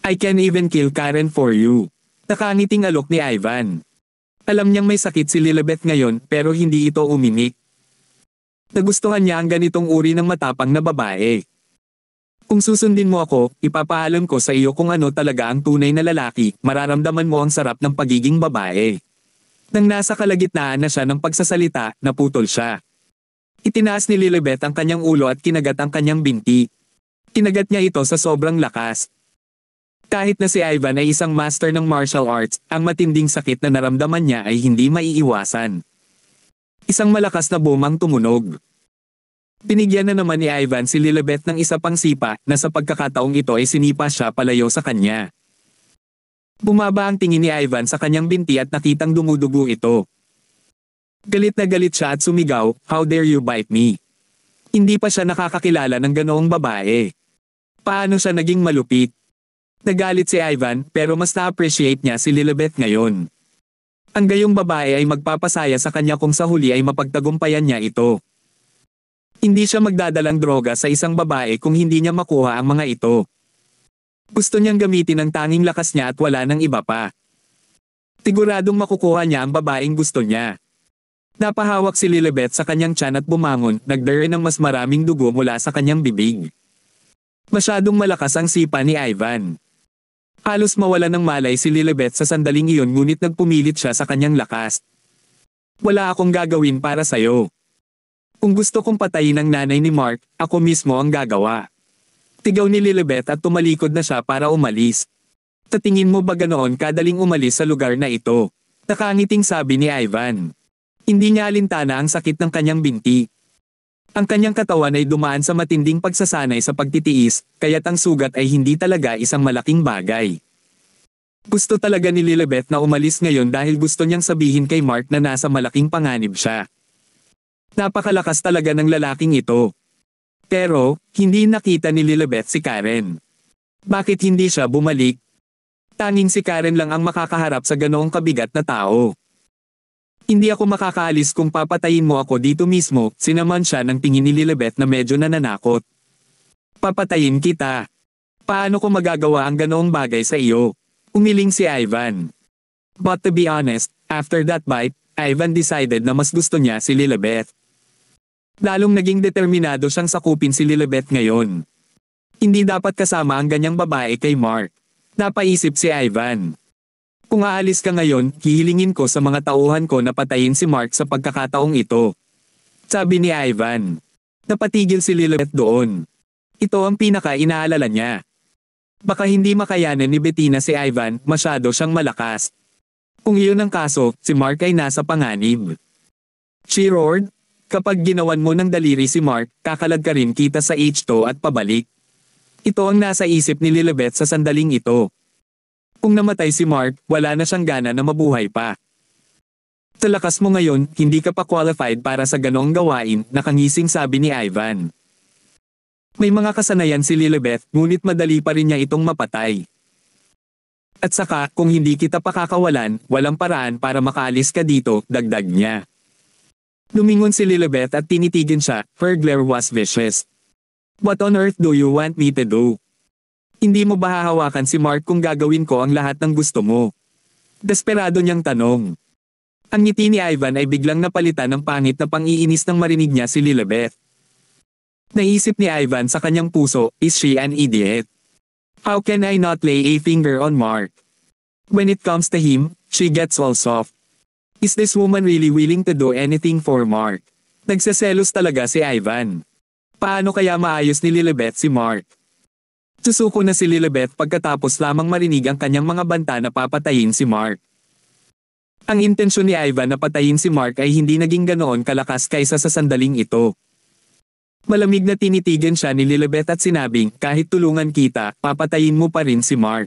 I can even kill Karen for you. Nakangiting alok ni Ivan. Alam niyang may sakit si Lilibet ngayon pero hindi ito umimik. Nagustuhan niya ang ganitong uri ng matapang na babae. Kung susundin mo ako, ipapaalam ko sa iyo kung ano talaga ang tunay na lalaki, mararamdaman mo ang sarap ng pagiging babae. Nang nasa kalagitnaan na siya ng pagsasalita, naputol siya. Itinaas ni Lilibet ang kanyang ulo at kinagat ang kanyang binti. Kinagat niya ito sa sobrang lakas, kahit na si Ivan ay isang master ng martial arts, ang matinding sakit na naramdaman niya ay hindi maiiwasan. Isang malakas na bumang tumunog. Pinigyan na naman ni Ivan si Lilibet ng isa pang sipa na sa pagkakataong ito ay sinipa siya palayo sa kanya. Bumaba ang tingin ni Ivan sa kanyang binti at nakitang dumudugo ito. Galit na galit siya at sumigaw, How dare you bite me? Hindi pa siya nakakakilala ng ganoong babae. Paano siya naging malupit? Nagalit si Ivan pero mas na-appreciate niya si Lilibet ngayon. Ang gayong babae ay magpapasaya sa kanya kung sa huli ay mapagtagumpayan niya ito. Hindi siya magdadalang droga sa isang babae kung hindi niya makuha ang mga ito. Gusto niyang gamitin ang tanging lakas niya at wala ng iba pa. Siguradong makukuha niya ang babaeng gusto niya. Napahawak si Lilibet sa kanyang tiyan at bumangon, nagdare ng mas maraming dugo mula sa kanyang bibig. Masyadong malakas ang sipa ni Ivan. Halos mawala ng malay si Lilibet sa sandaling iyon ngunit nagpumilit siya sa kanyang lakas. Wala akong gagawin para sa'yo. Kung gusto kong patayin ang nanay ni Mark, ako mismo ang gagawa. Tigaw ni Lilibet at tumalikod na siya para umalis. Tatingin mo ba ganoon kadaling umalis sa lugar na ito? Nakangiting sabi ni Ivan. Hindi niya alintana ang sakit ng kanyang binti, ang kanyang katawan ay dumaan sa matinding pagsasanay sa pagtitiis, kaya't ang sugat ay hindi talaga isang malaking bagay. Gusto talaga ni Lilibeth na umalis ngayon dahil gusto niyang sabihin kay Mark na nasa malaking panganib siya. Napakalakas talaga ng lalaking ito. Pero, hindi nakita ni Lilibeth si Karen. Bakit hindi siya bumalik? Tanging si Karen lang ang makakaharap sa ganoong kabigat na tao. Hindi ako makakaalis kung papatayin mo ako dito mismo, sinaman siya ng tingin ni Lilibeth na medyo nananakot. Papatayin kita. Paano ko magagawa ang ganoong bagay sa iyo? Umiling si Ivan. But to be honest, after that bite, Ivan decided na mas gusto niya si Lilibeth. Lalong naging determinado siyang sakupin si Lilibeth ngayon. Hindi dapat kasama ang ganyang babae kay Mark. Napaisip si Ivan. Kung aalis ka ngayon, hihilingin ko sa mga tauhan ko na patayin si Mark sa pagkakataong ito. Sabi ni Ivan. Napatigil si Lilibet doon. Ito ang pinaka-inaalala niya. Baka hindi makayanin ni Bettina si Ivan, masyado siyang malakas. Kung iyon ang kaso, si Mark ay nasa panganib. She roared. Kapag ginawan mo ng daliri si Mark, kakalad ka rin kita sa H2 at pabalik. Ito ang nasa isip ni Lilibet sa sandaling ito. Kung namatay si Mark, wala na siyang gana na mabuhay pa. Talakas mo ngayon, hindi ka pa qualified para sa ganong gawain, nakangising sabi ni Ivan. May mga kasanayan si Lilibeth, ngunit madali pa rin niya itong mapatay. At saka, kung hindi kita pakakawalan, walang paraan para makaalis ka dito, dagdag niya. Lumingon si Lilibeth at tinitigin siya, her glare was vicious. What on earth do you want me to do? Hindi mo ba hahawakan si Mark kung gagawin ko ang lahat ng gusto mo? Desperado niyang tanong. Ang ngiti ni Ivan ay biglang napalitan ng pangit na pang-iinis nang marinig niya si Lilibeth. Naisip ni Ivan sa kanyang puso, is she an idiot? How can I not lay a finger on Mark? When it comes to him, she gets all soft. Is this woman really willing to do anything for Mark? Nagseselos talaga si Ivan. Paano kaya maayos ni Lilibeth si Mark? Susuko na si Lilibet pagkatapos lamang marinig ang kanyang mga banta na papatayin si Mark. Ang intensyon ni Ivan na patayin si Mark ay hindi naging ganoon kalakas kaysa sa sandaling ito. Malamig na tinitigan siya ni Lilibet at sinabing, kahit tulungan kita, papatayin mo pa rin si Mark.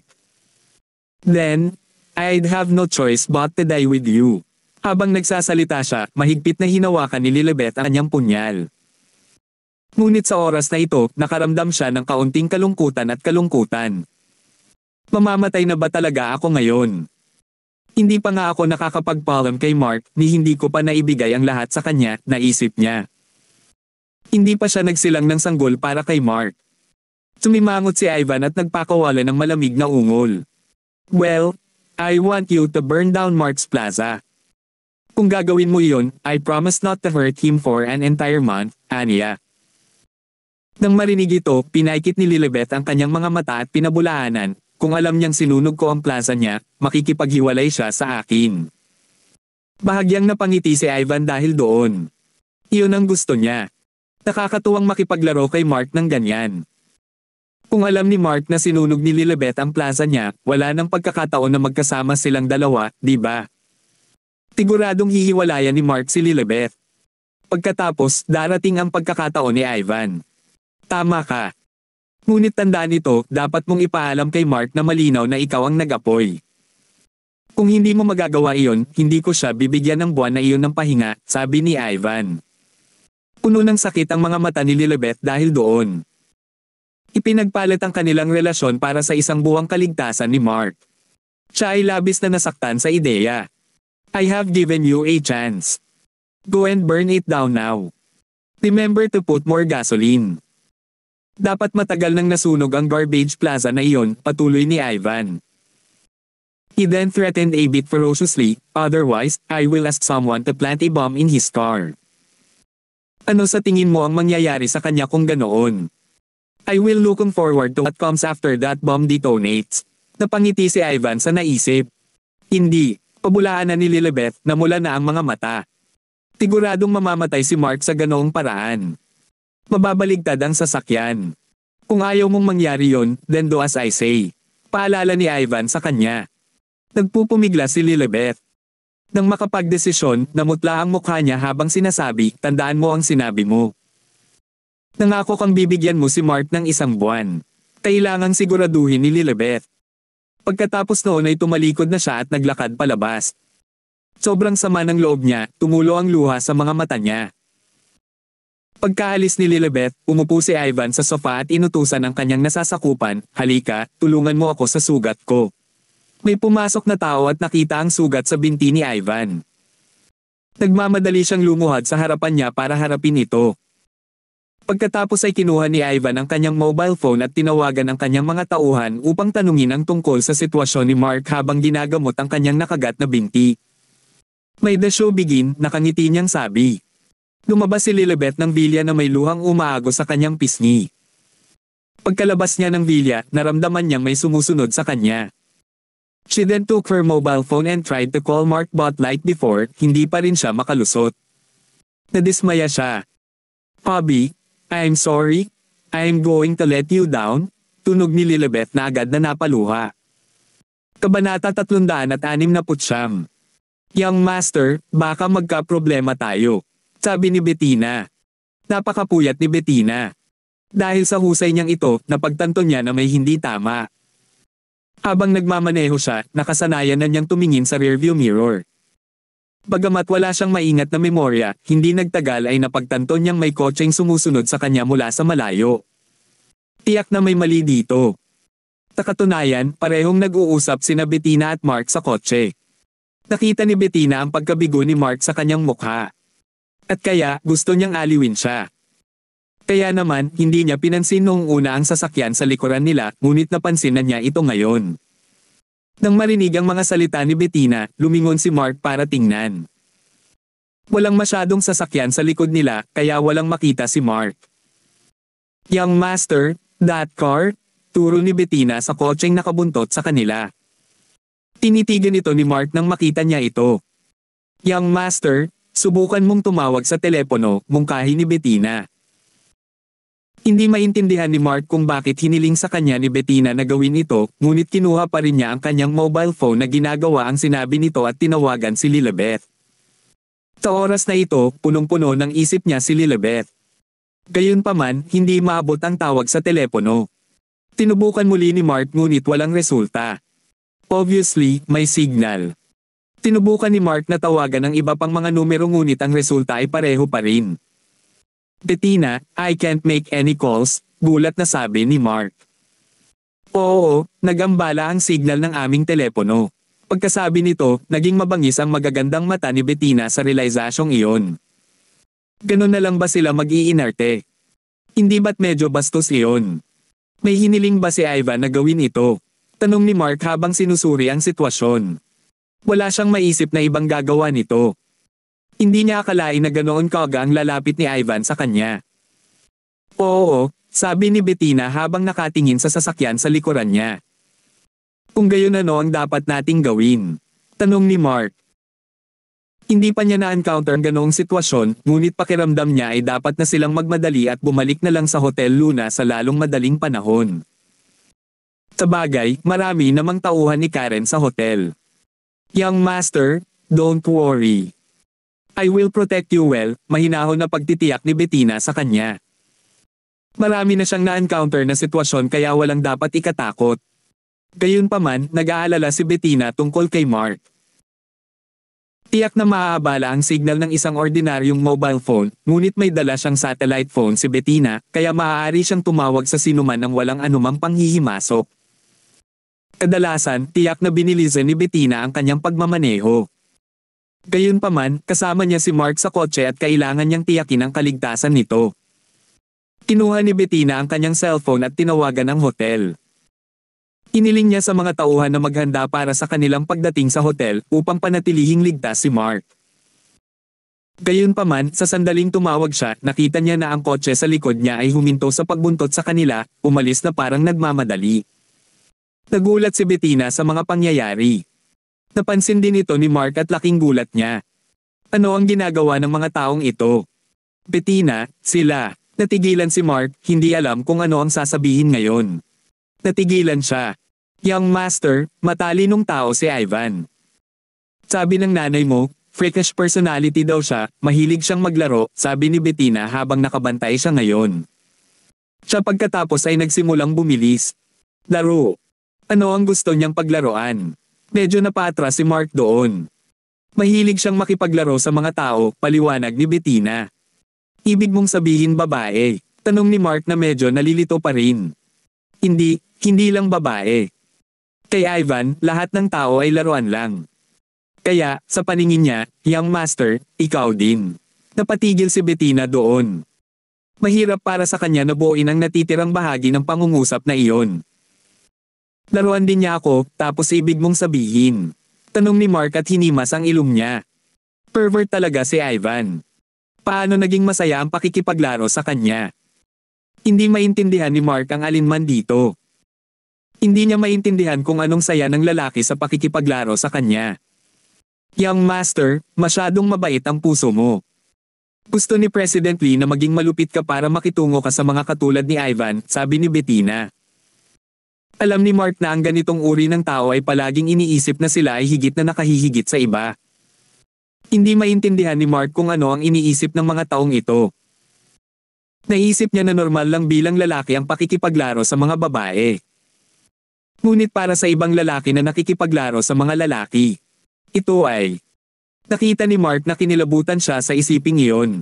Then, I'd have no choice but to die with you. Habang nagsasalita siya, mahigpit na hinawakan ni Lilibet ang kanyang punyal. Ngunit sa oras na ito, nakaramdam siya ng kaunting kalungkutan at kalungkutan. Mamamatay na ba talaga ako ngayon? Hindi pa nga ako nakakapagpaalam kay Mark, ni hindi ko pa naibigay ang lahat sa kanya, naisip niya. Hindi pa siya nagsilang ng sanggol para kay Mark. Sumimangot si Ivan at nagpakawala ng malamig na ungol. Well, I want you to burn down Mark's Plaza. Kung gagawin mo iyon, I promise not to hurt him for an entire month, Anya. Nang marinig ito, pinaikit ni Lilibet ang kanyang mga mata at pinabulaanan, kung alam niyang sinunog ko ang plaza niya, makikipaghiwalay siya sa akin. Bahagyang napangiti si Ivan dahil doon. Iyon ang gusto niya. Nakakatuwang makipaglaro kay Mark ng ganyan. Kung alam ni Mark na sinunog ni Lilibet ang plaza niya, wala nang pagkakataon na magkasama silang dalawa, di ba? Siguradong hihiwalayan ni Mark si Lilibet. Pagkatapos, darating ang pagkakataon ni Ivan. Tama ka. Ngunit tandaan ito, dapat mong ipaalam kay Mark na malinaw na ikaw ang nag-apoy. Kung hindi mo magagawa iyon, hindi ko siya bibigyan ng buwan na iyon ng pahinga, sabi ni Ivan. Puno ng sakit ang mga mata ni Lilibeth dahil doon. Ipinagpalit ang kanilang relasyon para sa isang buwang kaligtasan ni Mark. Siya ay labis na nasaktan sa ideya. I have given you a chance. Go and burn it down now. Remember to put more gasoline. Dapat matagal nang nasunog ang garbage plaza na iyon, patuloy ni Ivan. He then threatened a bit ferociously, otherwise, I will ask someone to plant a bomb in his car. Ano sa tingin mo ang mangyayari sa kanya kung ganoon? I will looking forward to what comes after that bomb detonates. Napangiti si Ivan sa naisip. Hindi, pabulaan na ni Lilibeth na mula na ang mga mata. Siguradong mamamatay si Mark sa ganoong paraan. Mababaligtad ang sasakyan. Kung ayaw mong mangyari yon, then do as I say. Paalala ni Ivan sa kanya. Nagpupumigla si Lilibet. Nang makapagdesisyon, namutla ang mukha niya habang sinasabi, tandaan mo ang sinabi mo. Nangako kang bibigyan mo si Mark ng isang buwan. Kailangang siguraduhin ni Lilibet. Pagkatapos noon ay tumalikod na siya at naglakad palabas. Sobrang sama ng loob niya, tumulo ang luha sa mga mata niya. Pagkaalis ni Lilibet, umupo si Ivan sa sofa at inutusan ang kanyang nasasakupan, halika, tulungan mo ako sa sugat ko. May pumasok na tao at nakita ang sugat sa binti ni Ivan. Nagmamadali siyang lumuhad sa harapan niya para harapin ito. Pagkatapos ay kinuha ni Ivan ang kanyang mobile phone at tinawagan ang kanyang mga tauhan upang tanungin ang tungkol sa sitwasyon ni Mark habang ginagamot ang kanyang nakagat na binti. May the show begin, nakangiti niyang sabi lumabas si Lilibet ng bilya na may luhang umaago sa kanyang pisngi. Pagkalabas niya ng bilya, naramdaman niyang may sumusunod sa kanya. She then took her mobile phone and tried to call Mark but like before, hindi pa rin siya makalusot. Nadismaya siya. Pabi, I'm sorry, I'm going to let you down, tunog ni Lilibet na agad na napaluha. Kabanata 369 Young Master, baka magka-problema tayo. Sabi ni Bettina. Napakapuyat ni Bettina. Dahil sa husay niyang ito, napagtanto niya na may hindi tama. Habang nagmamaneho siya, nakasanayan na niyang tumingin sa rearview mirror. Bagamat wala siyang maingat na memorya, hindi nagtagal ay napagtanto niyang may kotseng sumusunod sa kanya mula sa malayo. Tiyak na may mali dito. Sa katunayan, parehong nag-uusap sina Bettina at Mark sa kotse. Nakita ni Bettina ang pagkabigo ni Mark sa kanyang mukha. At kaya, gusto niyang aliwin siya. Kaya naman, hindi niya pinansin noong una ang sasakyan sa likuran nila, ngunit napansin na niya ito ngayon. Nang marinig ang mga salita ni Bettina, lumingon si Mark para tingnan. Walang masyadong sasakyan sa likod nila, kaya walang makita si Mark. Young Master, that car? Turo ni Bettina sa kotseng nakabuntot sa kanila. Tinitigan ito ni Mark nang makita niya ito. Young Master, Subukan mong tumawag sa telepono, mungkahi ni Bettina. Hindi maintindihan ni Mark kung bakit hiniling sa kanya ni Bettina na gawin ito, ngunit kinuha pa rin niya ang kanyang mobile phone na ginagawa ang sinabi nito at tinawagan si Lilibeth. Sa oras na ito, punong-puno ng isip niya si Lilibeth. Gayunpaman, hindi maabot ang tawag sa telepono. Tinubukan muli ni Mark ngunit walang resulta. Obviously, may signal. Tinubukan ni Mark na tawagan ng iba pang mga numero ngunit ang resulta ay pareho pa rin. Bettina, I can't make any calls, gulat na sabi ni Mark. Oo, nagambala ang signal ng aming telepono. Pagkasabi nito, naging mabangis ang magagandang mata ni Bettina sa realizasyong iyon. Ganun na lang ba sila mag-iinarte? Hindi ba't medyo bastos iyon? May hiniling ba si Ivan na gawin ito? Tanong ni Mark habang sinusuri ang sitwasyon. Wala siyang maisip na ibang gagawa nito. Hindi niya akalain na ganoon kaga ang lalapit ni Ivan sa kanya. Oo, sabi ni Bettina habang nakatingin sa sasakyan sa likuran niya. Kung gayon ano ang dapat nating gawin? Tanong ni Mark. Hindi pa niya na-encounter ang ganoong sitwasyon, ngunit pakiramdam niya ay dapat na silang magmadali at bumalik na lang sa Hotel Luna sa lalong madaling panahon. Sa bagay, marami namang tauhan ni Karen sa hotel. Young master, don't worry. I will protect you well, mahinahon na pagtitiyak ni Bettina sa kanya. Marami na siyang na-encounter na sitwasyon kaya walang dapat ikatakot. Gayunpaman, nag-aalala si Bettina tungkol kay Mark. Tiyak na maaabala ang signal ng isang ordinaryong mobile phone, ngunit may dala siyang satellite phone si Bettina, kaya maaari siyang tumawag sa sinuman ng walang anumang panghihimasok. Kadalasan, tiyak na binilisan ni Bettina ang kanyang pagmamaneho. Gayunpaman, kasama niya si Mark sa kotse at kailangan niyang tiyakin ang kaligtasan nito. Kinuha ni Bettina ang kanyang cellphone at tinawagan ang hotel. Iniling niya sa mga tauhan na maghanda para sa kanilang pagdating sa hotel upang panatilihing ligtas si Mark. Gayunpaman, sa sandaling tumawag siya, nakita niya na ang kotse sa likod niya ay huminto sa pagbuntot sa kanila, umalis na parang nagmamadali. Nagulat si Bettina sa mga pangyayari. Napansin din ito ni Mark at laking gulat niya. Ano ang ginagawa ng mga taong ito? Bettina, sila. Natigilan si Mark, hindi alam kung ano ang sasabihin ngayon. Natigilan siya. Young master, matalinong tao si Ivan. Sabi ng nanay mo, freakish personality daw siya, mahilig siyang maglaro, sabi ni Bettina habang nakabantay siya ngayon. Siya pagkatapos ay nagsimulang bumilis. Laro, ano ang gusto niyang paglaruan? Medyo napatras si Mark doon. Mahilig siyang makipaglaro sa mga tao, paliwanag ni Bettina. Ibig mong sabihin babae, tanong ni Mark na medyo nalilito pa rin. Hindi, hindi lang babae. Kay Ivan, lahat ng tao ay laruan lang. Kaya, sa paningin niya, Young Master, ikaw din. Napatigil si Bettina doon. Mahirap para sa kanya na buuin ang natitirang bahagi ng pangungusap na iyon. Laruan din niya ako, tapos ibig mong sabihin. Tanong ni Mark at hinimas ang ilong niya. Pervert talaga si Ivan. Paano naging masaya ang pakikipaglaro sa kanya? Hindi maintindihan ni Mark ang alinman dito. Hindi niya maintindihan kung anong saya ng lalaki sa pakikipaglaro sa kanya. Young Master, masyadong mabait ang puso mo. Gusto ni President Lee na maging malupit ka para makitungo ka sa mga katulad ni Ivan, sabi ni Bettina. Alam ni Mark na ang ganitong uri ng tao ay palaging iniisip na sila ay higit na nakahihigit sa iba. Hindi maintindihan ni Mark kung ano ang iniisip ng mga taong ito. Naisip niya na normal lang bilang lalaki ang pakikipaglaro sa mga babae. Ngunit para sa ibang lalaki na nakikipaglaro sa mga lalaki, ito ay Nakita ni Mark na kinilabutan siya sa isiping iyon.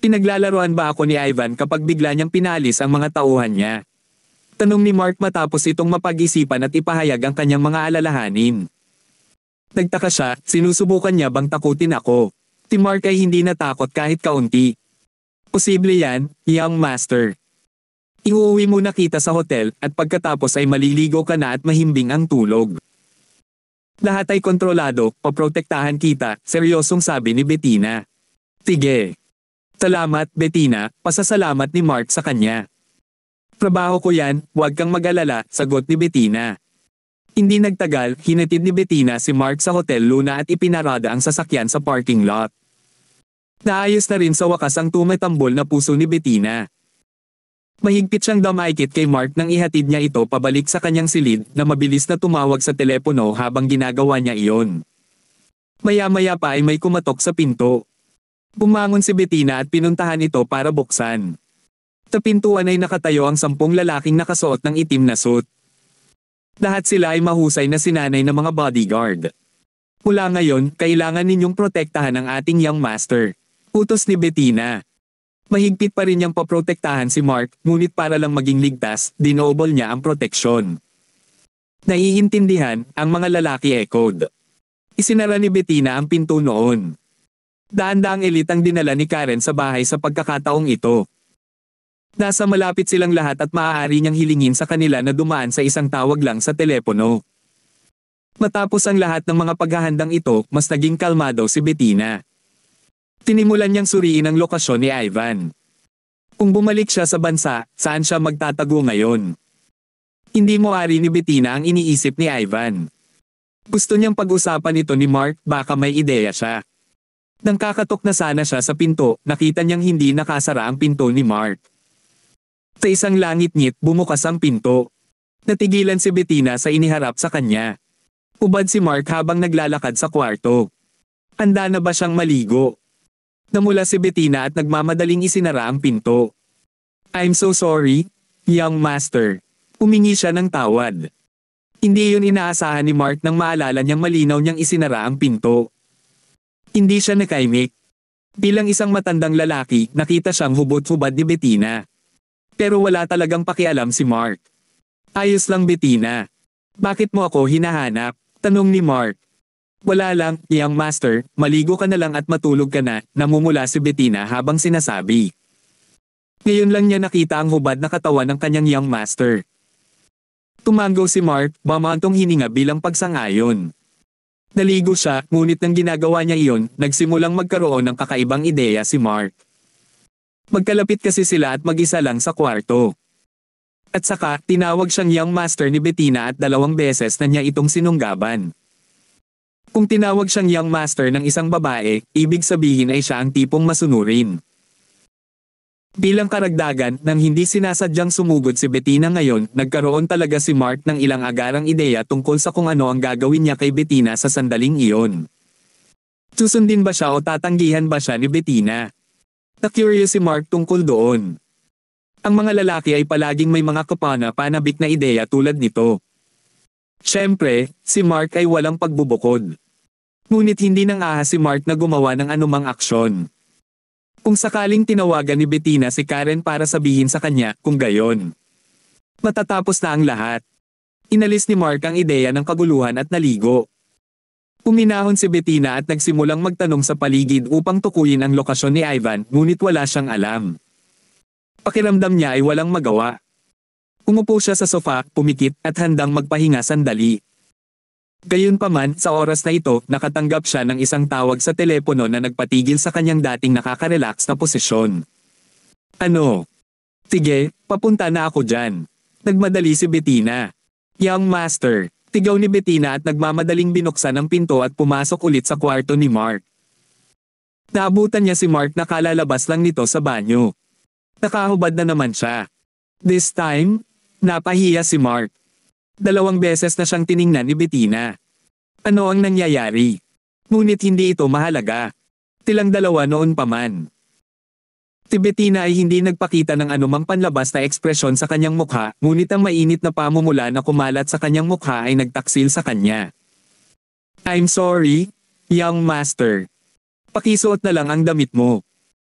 Pinaglalaroan ba ako ni Ivan kapag bigla niyang pinalis ang mga tauhan niya? Tanong ni Mark matapos itong mapag-isipan at ipahayag ang kanyang mga alalahanin. Nagtaka siya, sinusubukan niya bang takutin ako. Si Mark ay hindi natakot kahit kaunti. Posible yan, young master. mo na kita sa hotel, at pagkatapos ay maliligo ka na at mahimbing ang tulog. Lahat ay kontrolado, paprotektahan kita, seryosong sabi ni Bettina. Sige. Salamat, Bettina, pasasalamat ni Mark sa kanya. Trabaho ko yan, huwag kang mag-alala, sagot ni Bettina. Hindi nagtagal, hinatid ni Bettina si Mark sa Hotel Luna at ipinarada ang sasakyan sa parking lot. Naayos na rin sa wakas ang tumatambol na puso ni Bettina. Mahigpit siyang damaikit kay Mark nang ihatid niya ito pabalik sa kanyang silid na mabilis na tumawag sa telepono habang ginagawa niya iyon. Maya-maya pa ay may kumatok sa pinto. Bumangon si Bettina at pinuntahan ito para buksan. Sa pintuan ay nakatayo ang sampung lalaking nakasuot ng itim na suit. Lahat sila ay mahusay na sinanay ng mga bodyguard. Mula ngayon, kailangan ninyong protektahan ang ating young master. Utos ni Bettina. Mahigpit pa rin niyang paprotektahan si Mark, ngunit para lang maging ligtas, dinoble niya ang proteksyon. Naiintindihan, ang mga lalaki echoed. Isinara ni Bettina ang pinto noon. daan ang elitang dinala ni Karen sa bahay sa pagkakataong ito. Nasa malapit silang lahat at maaari niyang hilingin sa kanila na dumaan sa isang tawag lang sa telepono. Matapos ang lahat ng mga paghahandang ito, mas naging kalmado si Bettina. Tinimulan niyang suriin ang lokasyon ni Ivan. Kung bumalik siya sa bansa, saan siya magtatago ngayon? Hindi mo ari ni Bettina ang iniisip ni Ivan. Gusto niyang pag-usapan ito ni Mark, baka may ideya siya. Nang kakatok na sana siya sa pinto, nakita niyang hindi nakasara ang pinto ni Mark. Sa isang langit-ngit bumukas ang pinto. Natigilan si Bettina sa iniharap sa kanya. Ubad si Mark habang naglalakad sa kwarto. Handa na ba siyang maligo? Namula si Bettina at nagmamadaling isinara ang pinto. I'm so sorry, young master. Umingi siya ng tawad. Hindi yun inaasahan ni Mark nang maalala niyang malinaw niyang isinara ang pinto. Hindi siya nakaimik. Bilang isang matandang lalaki, nakita siyang hubot-hubad ni Bettina. Pero wala talagang pakialam si Mark. Ayos lang Bettina. Bakit mo ako hinahanap? Tanong ni Mark. Wala lang, young master, maligo ka na lang at matulog ka na, namumula si Bettina habang sinasabi. Ngayon lang niya nakita ang hubad na katawan ng kanyang young master. Tumango si Mark, mamantong hininga bilang pagsangayon. Naligo siya, ngunit nang ginagawa niya iyon, nagsimulang magkaroon ng kakaibang ideya si Mark. Magkalapit kasi sila at mag-isa lang sa kwarto. At saka, tinawag siyang young master ni Bettina at dalawang beses na niya itong sinunggaban. Kung tinawag siyang young master ng isang babae, ibig sabihin ay siya ang tipong masunurin. Bilang karagdagan, nang hindi sinasadyang sumugod si Bettina ngayon, nagkaroon talaga si Mark ng ilang agarang ideya tungkol sa kung ano ang gagawin niya kay Bettina sa sandaling iyon. Susundin ba siya o tatanggihan ba siya ni Bettina? Na-curious si Mark tungkol doon. Ang mga lalaki ay palaging may mga kapana-panabik na ideya tulad nito. Siyempre, si Mark ay walang pagbubukod. Ngunit hindi nang aha si Mark na gumawa ng anumang aksyon. Kung sakaling tinawagan ni Bettina si Karen para sabihin sa kanya kung gayon. Matatapos na ang lahat. Inalis ni Mark ang ideya ng kaguluhan at naligo. Puminahon si Bettina at nagsimulang magtanong sa paligid upang tukuyin ang lokasyon ni Ivan, ngunit wala siyang alam. Pakiramdam niya ay walang magawa. Umupo siya sa sofa, pumikit, at handang magpahinga sandali. Gayunpaman, sa oras na ito, nakatanggap siya ng isang tawag sa telepono na nagpatigil sa kanyang dating nakaka-relax na posisyon. Ano? Sige, papunta na ako dyan. Nagmadali si Bettina. Young Master, Tigaw ni Bettina at nagmamadaling binuksan ang pinto at pumasok ulit sa kwarto ni Mark. Naabutan niya si Mark na kalalabas lang nito sa banyo. Nakahubad na naman siya. This time, napahiya si Mark. Dalawang beses na siyang tiningnan ni Bettina. Ano ang nangyayari? Ngunit hindi ito mahalaga. Tilang dalawa noon pa man. Tibetina ay hindi nagpakita ng anumang panlabas na ekspresyon sa kanyang mukha, ngunit ang mainit na pamumula na kumalat sa kanyang mukha ay nagtaksil sa kanya. I'm sorry, young master. Pakisuot na lang ang damit mo.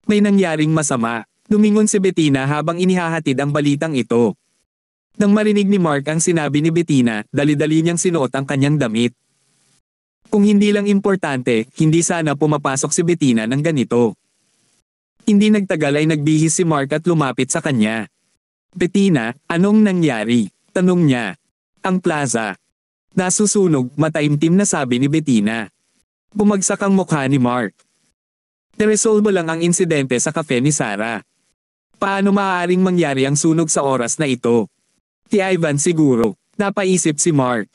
May nangyaring masama. Dumingon si Bettina habang inihahatid ang balitang ito. Nang marinig ni Mark ang sinabi ni Bettina, dali-dali niyang sinuot ang kanyang damit. Kung hindi lang importante, hindi sana pumapasok si Bettina ng ganito. Hindi nagtagal ay nagbihis si Mark at lumapit sa kanya. Bettina, anong nangyari? Tanong niya. Ang plaza. Nasusunog, mataimtim na sabi ni Bettina. Bumagsak ang mukha ni Mark. Niresolve lang ang insidente sa kafe ni Sarah. Paano maaaring mangyari ang sunog sa oras na ito? Ti Ivan siguro, napaisip si Mark.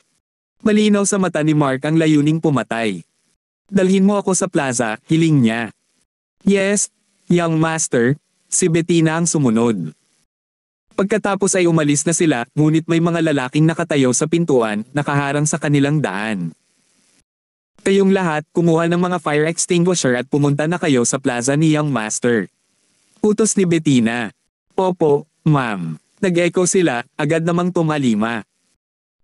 Malinaw sa mata ni Mark ang layuning pumatay. Dalhin mo ako sa plaza, hiling niya. Yes, Young Master, si Bettina ang sumunod. Pagkatapos ay umalis na sila, ngunit may mga lalaking nakatayo sa pintuan, nakaharang sa kanilang daan. Kayong lahat, kumuha ng mga fire extinguisher at pumunta na kayo sa plaza ni Young Master. Utos ni Bettina. Opo, ma'am. Nag-echo sila, agad namang tumalima.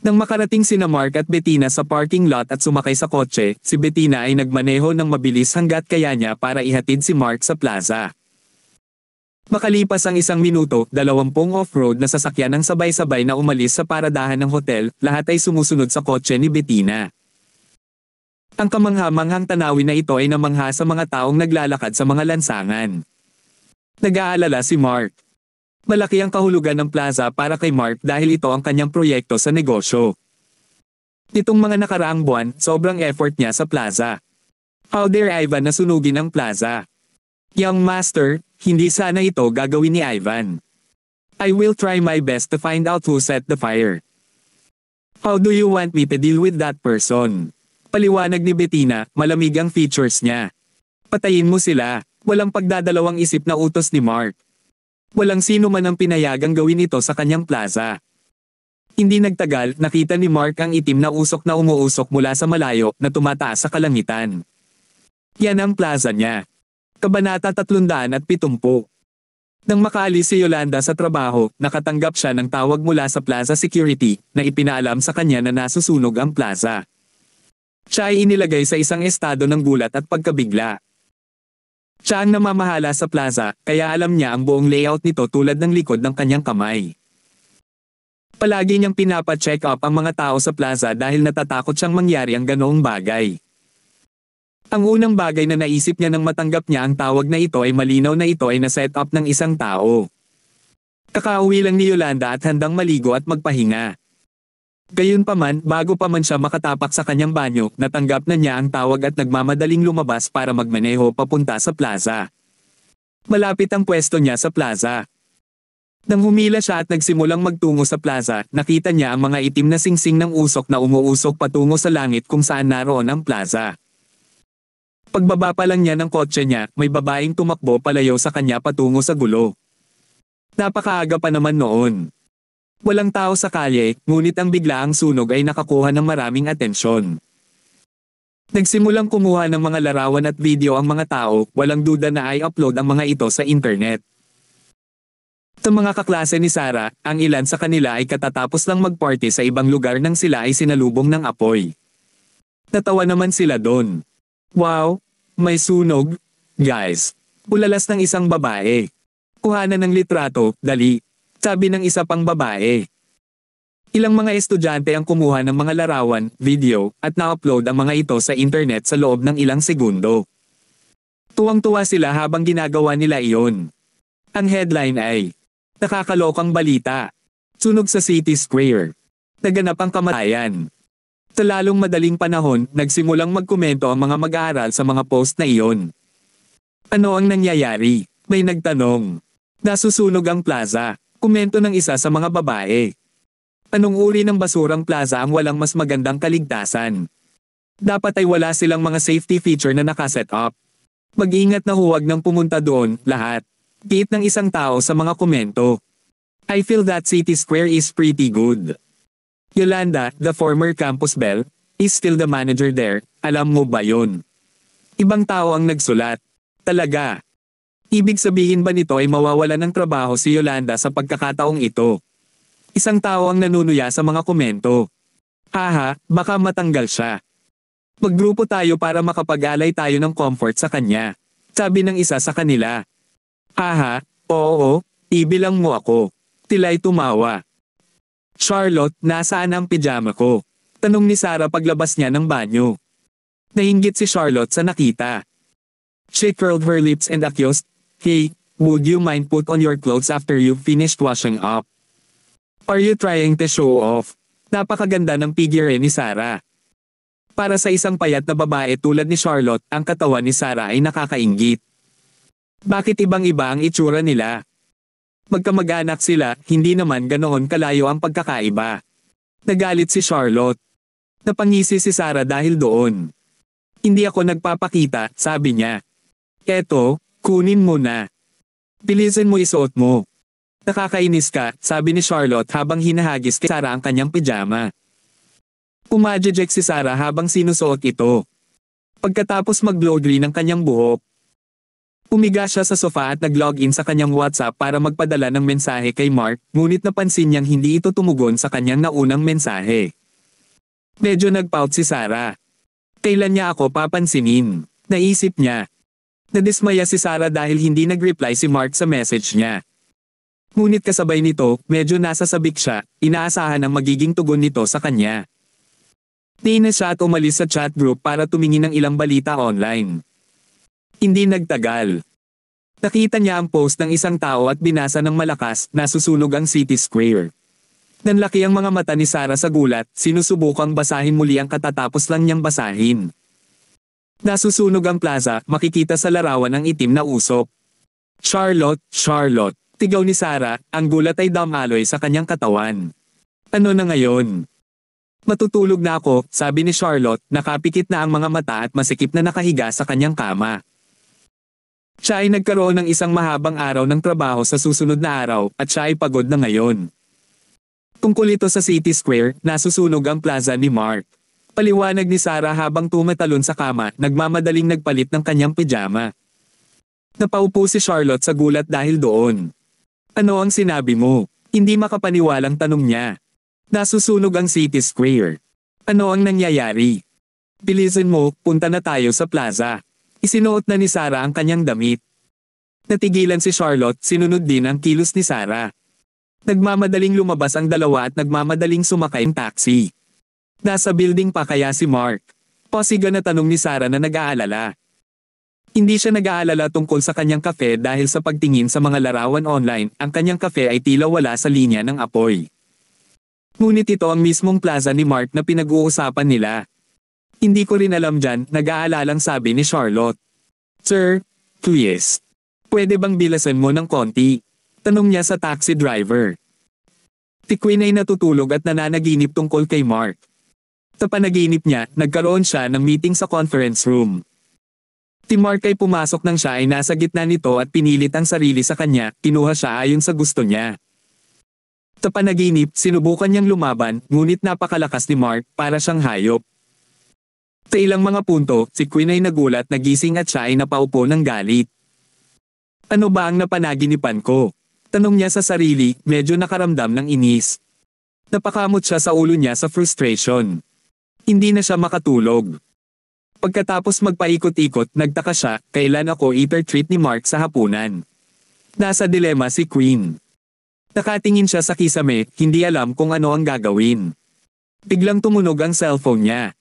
Nang makarating sina Mark at Bettina sa parking lot at sumakay sa kotse, si Bettina ay nagmaneho ng mabilis hanggat kaya niya para ihatid si Mark sa plaza. Makalipas ang isang minuto, dalawampung off-road na sasakyan ang sabay-sabay na umalis sa paradahan ng hotel, lahat ay sumusunod sa kotse ni Bettina. Ang kamangha-manghang tanawin na ito ay namangha sa mga taong naglalakad sa mga lansangan. Nag-aalala si Mark. Malaki ang kahulugan ng plaza para kay Mark dahil ito ang kanyang proyekto sa negosyo. Nitong mga nakaraang buwan, sobrang effort niya sa plaza. How dare Ivan na sunugin ang plaza. Young master, hindi sana ito gagawin ni Ivan. I will try my best to find out who set the fire. How do you want me to deal with that person? Paliwanag ni Bettina, malamig ang features niya. Patayin mo sila, walang pagdadalawang isip na utos ni Mark. Walang sino man ang pinayagang gawin ito sa kanyang plaza. Hindi nagtagal, nakita ni Mark ang itim na usok na umuusok mula sa malayo na tumataas sa kalangitan. Yan ang plaza niya. Kabanata 370. Nang makaalis si Yolanda sa trabaho, nakatanggap siya ng tawag mula sa plaza security na ipinaalam sa kanya na nasusunog ang plaza. Siya ay inilagay sa isang estado ng gulat at pagkabigla. Siya ang namamahala sa plaza, kaya alam niya ang buong layout nito tulad ng likod ng kanyang kamay. Palagi niyang pinapa-check up ang mga tao sa plaza dahil natatakot siyang mangyari ang ganoong bagay. Ang unang bagay na naisip niya nang matanggap niya ang tawag na ito ay malinaw na ito ay na-set up ng isang tao. Kakauwi lang ni Yolanda at handang maligo at magpahinga. Gayunpaman, bago pa man siya makatapak sa kanyang banyo, natanggap na niya ang tawag at nagmamadaling lumabas para magmaneho papunta sa plaza. Malapit ang pwesto niya sa plaza. Nang humila siya at nagsimulang magtungo sa plaza, nakita niya ang mga itim na singsing ng usok na umuusok patungo sa langit kung saan naroon ang plaza. Pagbaba pa lang niya ng kotse niya, may babaeng tumakbo palayo sa kanya patungo sa gulo. Napakaaga pa naman noon. Walang tao sa kalye, ngunit ang bigla ang sunog ay nakakuha ng maraming atensyon. Nagsimulang kumuha ng mga larawan at video ang mga tao, walang duda na ay upload ang mga ito sa internet. Sa mga kaklase ni Sarah, ang ilan sa kanila ay katatapos lang magparty sa ibang lugar nang sila ay sinalubong ng apoy. Natawa naman sila doon. Wow! May sunog! Guys! Ulalas ng isang babae. Kuhanan ng litrato, dali, sabi ng isa pang babae. Ilang mga estudyante ang kumuha ng mga larawan, video, at na-upload ang mga ito sa internet sa loob ng ilang segundo. Tuwang-tuwa sila habang ginagawa nila iyon. Ang headline ay, Nakakalokang balita. Sunog sa City Square. Naganap ang kamatayan. Sa lalong madaling panahon, nagsimulang magkomento ang mga mag-aaral sa mga post na iyon. Ano ang nangyayari? May nagtanong. Nasusunog ang plaza. Komento ng isa sa mga babae. Anong uri ng basurang plaza ang walang mas magandang kaligtasan? Dapat ay wala silang mga safety feature na nakaset up. Mag-ingat na huwag nang pumunta doon, lahat. Gate ng isang tao sa mga komento. I feel that City Square is pretty good. Yolanda, the former campus bell, is still the manager there, alam mo ba yon? Ibang tao ang nagsulat. Talaga. Ibig sabihin ba nito ay mawawala ng trabaho si Yolanda sa pagkakataong ito? Isang tao ang nanunuya sa mga komento. Haha, baka matanggal siya. Maggrupo tayo para makapag-alay tayo ng comfort sa kanya. Sabi ng isa sa kanila. Haha, oo, ibilang mo ako. Tila'y tumawa. Charlotte, nasaan ang pijama ko? Tanong ni Sarah paglabas niya ng banyo. Nahingit si Charlotte sa nakita. She curled her lips and accused, Hey, would you mind put on your clothes after you've finished washing up? Are you trying to show off? Napakaganda ng figure ni Sarah. Para sa isang payat na babae tulad ni Charlotte, ang katawan ni Sarah ay nakakaingit. Bakit ibang-iba ang itsura nila? Magkamag-anak sila, hindi naman ganoon kalayo ang pagkakaiba. Nagalit si Charlotte. Napangisi si Sarah dahil doon. Hindi ako nagpapakita, sabi niya. Eto, Kunin mo na. Bilisan mo isuot mo. Nakakainis ka, sabi ni Charlotte habang hinahagis kay Sarah ang kanyang pijama. Pumadjejek si Sarah habang sinusuot ito. Pagkatapos mag-blow dry ng kanyang buhok, Umiga siya sa sofa at nag-login sa kanyang WhatsApp para magpadala ng mensahe kay Mark, ngunit napansin niyang hindi ito tumugon sa kanyang naunang mensahe. Medyo nagpout si Sarah. Kailan niya ako papansinin? Naisip niya. Nadismaya si Sarah dahil hindi nag-reply si Mark sa message niya. Ngunit kasabay nito, medyo nasa sabik siya, inaasahan ang magiging tugon nito sa kanya. Nainis siya at umalis sa chat group para tumingin ng ilang balita online. Hindi nagtagal. Nakita niya ang post ng isang tao at binasa ng malakas, nasusunog ang city square. Nanlaki ang mga mata ni Sarah sa gulat, sinusubukang basahin muli ang katatapos lang niyang basahin. Nasusunog ang plaza, makikita sa larawan ang itim na usok. Charlotte, Charlotte, tigaw ni Sarah, ang gulat ay damaloy sa kanyang katawan. Ano na ngayon? Matutulog na ako, sabi ni Charlotte, nakapikit na ang mga mata at masikip na nakahiga sa kanyang kama. Siya ay nagkaroon ng isang mahabang araw ng trabaho sa susunod na araw, at siya ay pagod na ngayon. Tungkol ito sa City Square, nasusunog ang plaza ni Mark. Paliwanag ni Sarah habang tumatalon sa kama, nagmamadaling nagpalit ng kanyang pijama. Napaupo si Charlotte sa gulat dahil doon. Ano ang sinabi mo? Hindi makapaniwalang tanong niya. Nasusunog ang city square. Ano ang nangyayari? Bilisan mo, punta na tayo sa plaza. Isinuot na ni Sarah ang kanyang damit. Natigilan si Charlotte, sinunod din ang kilos ni Sarah. Nagmamadaling lumabas ang dalawa at nagmamadaling sumakay ang taxi. Nasa building pa kaya si Mark? Posiga na tanong ni Sarah na nag-aalala. Hindi siya nag-aalala tungkol sa kanyang kafe dahil sa pagtingin sa mga larawan online, ang kanyang kafe ay tila wala sa linya ng apoy. Ngunit ito ang mismong plaza ni Mark na pinag-uusapan nila. Hindi ko rin alam dyan, nag-aalalang sabi ni Charlotte. Sir, please. Pwede bang bilasan mo ng konti? Tanong niya sa taxi driver. Si ay natutulog at nananaginip tungkol kay Mark. Sa panaginip niya, nagkaroon siya ng meeting sa conference room. ay pumasok nang siya ay nasa gitna nito at pinilit ang sarili sa kanya, kinuha siya ayon sa gusto niya. Sa panaginip, sinubukan niyang lumaban, ngunit napakalakas ni Mark, para siyang hayop. Sa ilang mga punto, si Queen ay nagulat na gising at siya ay napaupo ng galit. Ano ba ang napanaginipan ko? Tanong niya sa sarili, medyo nakaramdam ng inis. Napakamot siya sa ulo niya sa frustration. Hindi na siya makatulog. Pagkatapos magpaikot-ikot, nagtaka siya, kailan ako iper-treat ni Mark sa hapunan. Nasa dilema si Queen. Nakatingin siya sa kisame, hindi alam kung ano ang gagawin. Biglang tumunog ang cellphone niya.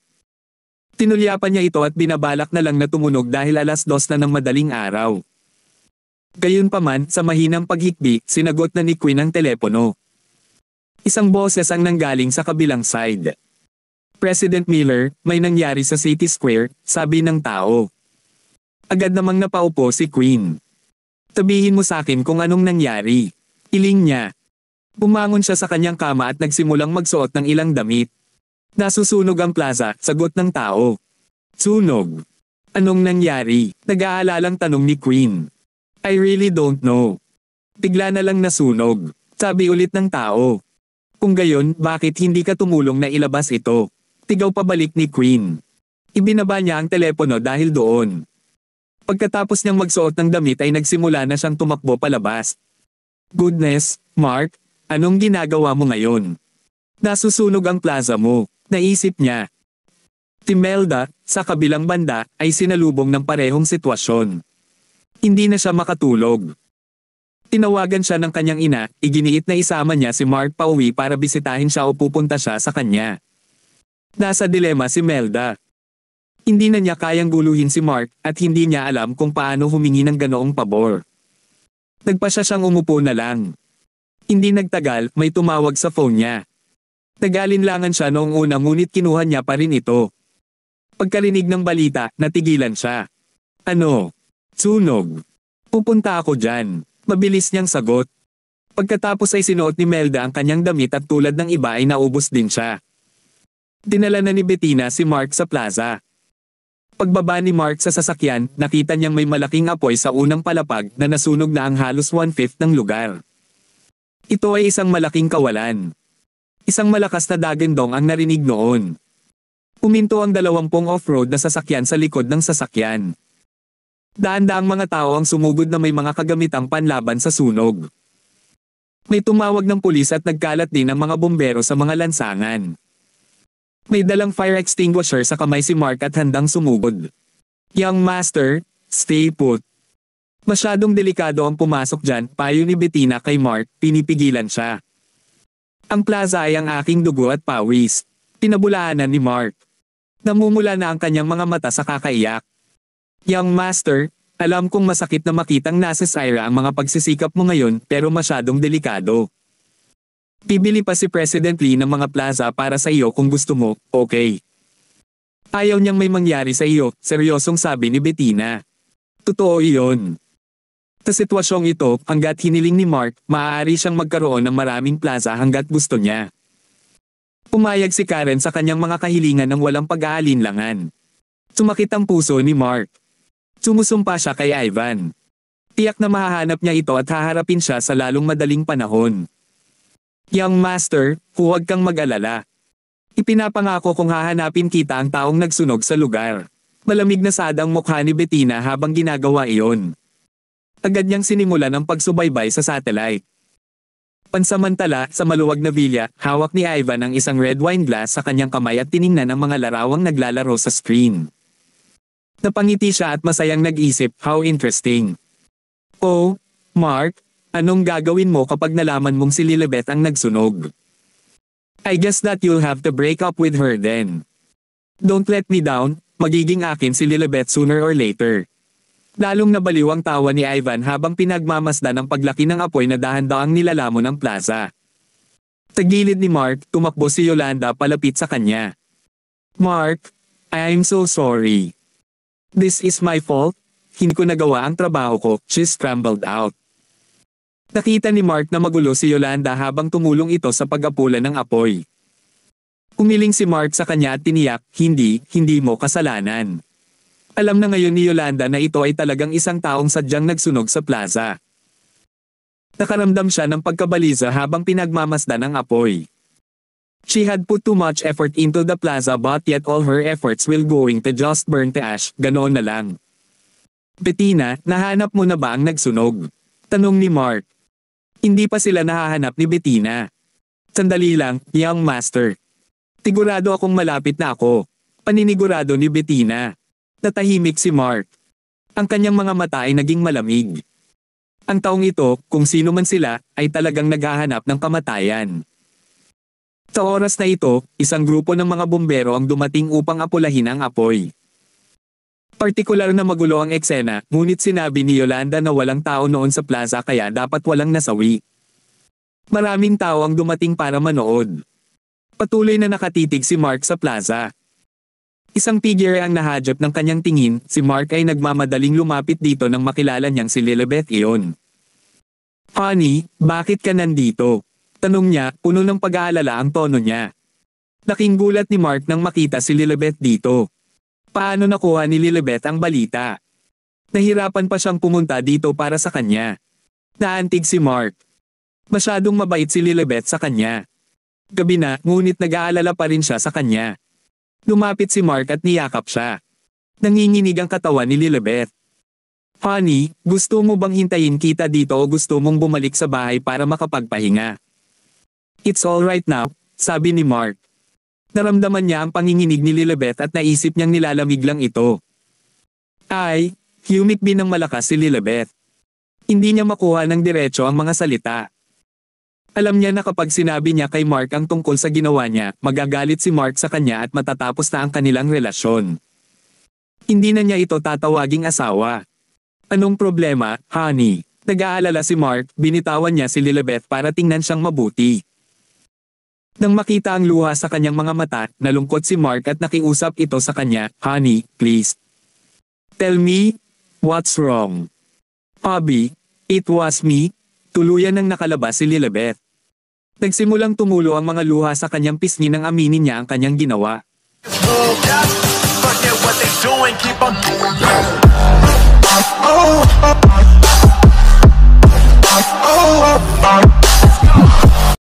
Tinulyapan niya ito at binabalak na lang na tumunog dahil alas dos na ng madaling araw. Gayunpaman, sa mahinang paghikbi, sinagot na ni Queen ang telepono. Isang boses ang nanggaling sa kabilang side. President Miller, may nangyari sa City Square, sabi ng tao. Agad namang napaupo si Queen. Tabihin mo sa akin kung anong nangyari. Iling niya. Bumangon siya sa kanyang kama at nagsimulang magsuot ng ilang damit. Nasusunog ang plaza, sagot ng tao. Sunog. Anong nangyari? Nag-aalalang tanong ni Queen. I really don't know. Tigla na lang nasunog. Sabi ulit ng tao. Kung gayon, bakit hindi ka tumulong na ilabas ito? tigaw pabalik ni Queen. Ibinaba niya ang telepono dahil doon. Pagkatapos niyang magsuot ng damit ay nagsimula na siyang tumakbo palabas. Goodness, Mark, anong ginagawa mo ngayon? Nasusunog ang plaza mo, naisip niya. Timelda, sa kabilang banda, ay sinalubong ng parehong sitwasyon. Hindi na siya makatulog. Tinawagan siya ng kanyang ina, iginiit na isama niya si Mark pauwi para bisitahin siya o pupunta siya sa kanya. Nasa dilema si Melda. Hindi na niya kayang guluhin si Mark at hindi niya alam kung paano humingi ng ganoong pabor. Nagpasya siyang umupo na lang. Hindi nagtagal, may tumawag sa phone niya. Nagalinlangan siya noong una ngunit kinuha niya pa rin ito. Pagkarinig ng balita, natigilan siya. Ano? Sunog. Pupunta ako dyan. Mabilis niyang sagot. Pagkatapos ay sinuot ni Melda ang kanyang damit at tulad ng iba ay naubos din siya. Dinala na ni Bettina si Mark sa plaza. Pagbaba ni Mark sa sasakyan, nakita niyang may malaking apoy sa unang palapag na nasunog na ang halos one-fifth ng lugar. Ito ay isang malaking kawalan. Isang malakas na dagendong ang narinig noon. Uminto ang dalawampung off-road na sasakyan sa likod ng sasakyan. Daan-daang mga tao ang sumugod na may mga kagamitang panlaban sa sunog. May tumawag ng pulis at nagkalat din ang mga bombero sa mga lansangan. May dalang fire extinguisher sa kamay si Mark at handang sumugod. Young Master, stay put. Masyadong delikado ang pumasok dyan, payo ni Bettina kay Mark, pinipigilan siya. Ang plaza ay ang aking dugo at pawis. Tinabulaanan ni Mark. Namumula na ang kanyang mga mata sa kakaiyak. Young Master, alam kong masakit na makitang nasa Syra ang mga pagsisikap mo ngayon pero masyadong delikado. Bibili pa si President Lee ng mga plaza para sa iyo kung gusto mo, okay. Ayaw niyang may mangyari sa iyo, seryosong sabi ni Bettina. Totoo iyon. Sa sitwasyong ito, hanggat hiniling ni Mark, maaari siyang magkaroon ng maraming plaza hanggat gusto niya. Pumayag si Karen sa kanyang mga kahilingan ng walang pag-aalinlangan. Sumakit ang puso ni Mark. Sumusumpa siya kay Ivan. Tiyak na mahahanap niya ito at haharapin siya sa lalong madaling panahon. Young Master, huwag kang mag-alala. Ipinapangako kong hahanapin kita ang taong nagsunog sa lugar. Malamig na sadang mukha ni Bettina habang ginagawa iyon. Agad niyang sinimulan ang pagsubaybay sa satellite. Pansamantala, sa maluwag na villa, hawak ni Ivan ang isang red wine glass sa kanyang kamay at tiningnan ang mga larawang naglalaro sa screen. Napangiti siya at masayang nag-isip, how interesting. Oh, Mark, Anong gagawin mo kapag nalaman mong si Lilibet ang nagsunog? I guess that you'll have to break up with her then. Don't let me down, magiging akin si Lilibet sooner or later. Lalong nabaliw ang tawa ni Ivan habang pinagmamasdan ang paglaki ng apoy na dahan-daang nilalamon ng plaza. Tagilid ni Mark, tumakbo si Yolanda palapit sa kanya. Mark, I'm so sorry. This is my fault. Hindi ko nagawa ang trabaho ko, she scrambled out. Nakita ni Mark na magulo si Yolanda habang tumulong ito sa pag-apulan ng apoy. Umiling si Mark sa kanya at tiniyak, hindi, hindi mo kasalanan. Alam na ngayon ni Yolanda na ito ay talagang isang taong sadyang nagsunog sa plaza. Nakaramdam siya ng pagkabaliza habang pinagmamasdan ng apoy. She had put too much effort into the plaza but yet all her efforts will going to just burn to ash, ganoon na lang. Bettina, nahanap mo na ba ang nagsunog? Tanong ni Mark. Hindi pa sila nahahanap ni Bettina. Sandali lang, young master. Tigurado akong malapit na ako. Paninigurado ni Bettina. Natahimik si Mark. Ang kanyang mga mata ay naging malamig. Ang taong ito, kung sino man sila, ay talagang naghahanap ng kamatayan. Sa oras na ito, isang grupo ng mga bumbero ang dumating upang apulahin ang apoy. Partikular na magulo ang eksena, ngunit sinabi ni Yolanda na walang tao noon sa plaza kaya dapat walang nasawi. Maraming tao ang dumating para manood. Patuloy na nakatitig si Mark sa plaza. Isang figure ang nahajap ng kanyang tingin, si Mark ay nagmamadaling lumapit dito nang makilala niyang si Lilibet iyon. Honey, bakit ka nandito? Tanong niya, puno ng pag-aalala ang tono niya. Laking gulat ni Mark nang makita si Lilibet dito. Paano nakuha ni Lilibet ang balita? Nahirapan pa siyang pumunta dito para sa kanya. Naantig si Mark. Masyadong mabait si Lilibet sa kanya. Gabi na, ngunit nag-aalala pa rin siya sa kanya. Lumapit si Mark at niyakap siya. Nanginginig ang katawan ni Lilibet. Honey, gusto mo bang hintayin kita dito o gusto mong bumalik sa bahay para makapagpahinga? It's alright now, sabi ni Mark. Naramdaman niya ang panginginig ni Lilibet at naisip niyang nilalamig lang ito. Ay, humikbi ng malakas si Lilibet. Hindi niya makuha ng diretso ang mga salita. Alam niya na kapag sinabi niya kay Mark ang tungkol sa ginawa niya, magagalit si Mark sa kanya at matatapos na ang kanilang relasyon. Hindi na niya ito tatawaging asawa. Anong problema, honey? Nag-aalala si Mark, binitawan niya si Lilibet para tingnan siyang mabuti. Nang makita ang luha sa kanyang mga mata, nalungkot si Mark at nakiusap ito sa kanya, Honey, please. Tell me, what's wrong? Pabi, it was me. Tuluyan nang nakalabas si Lilibet. Nagsimulang tumulo ang mga luha sa kanyang pisngi nang aminin niya ang kanyang ginawa. Oh, Forget what they doing, keep on doing. Oh,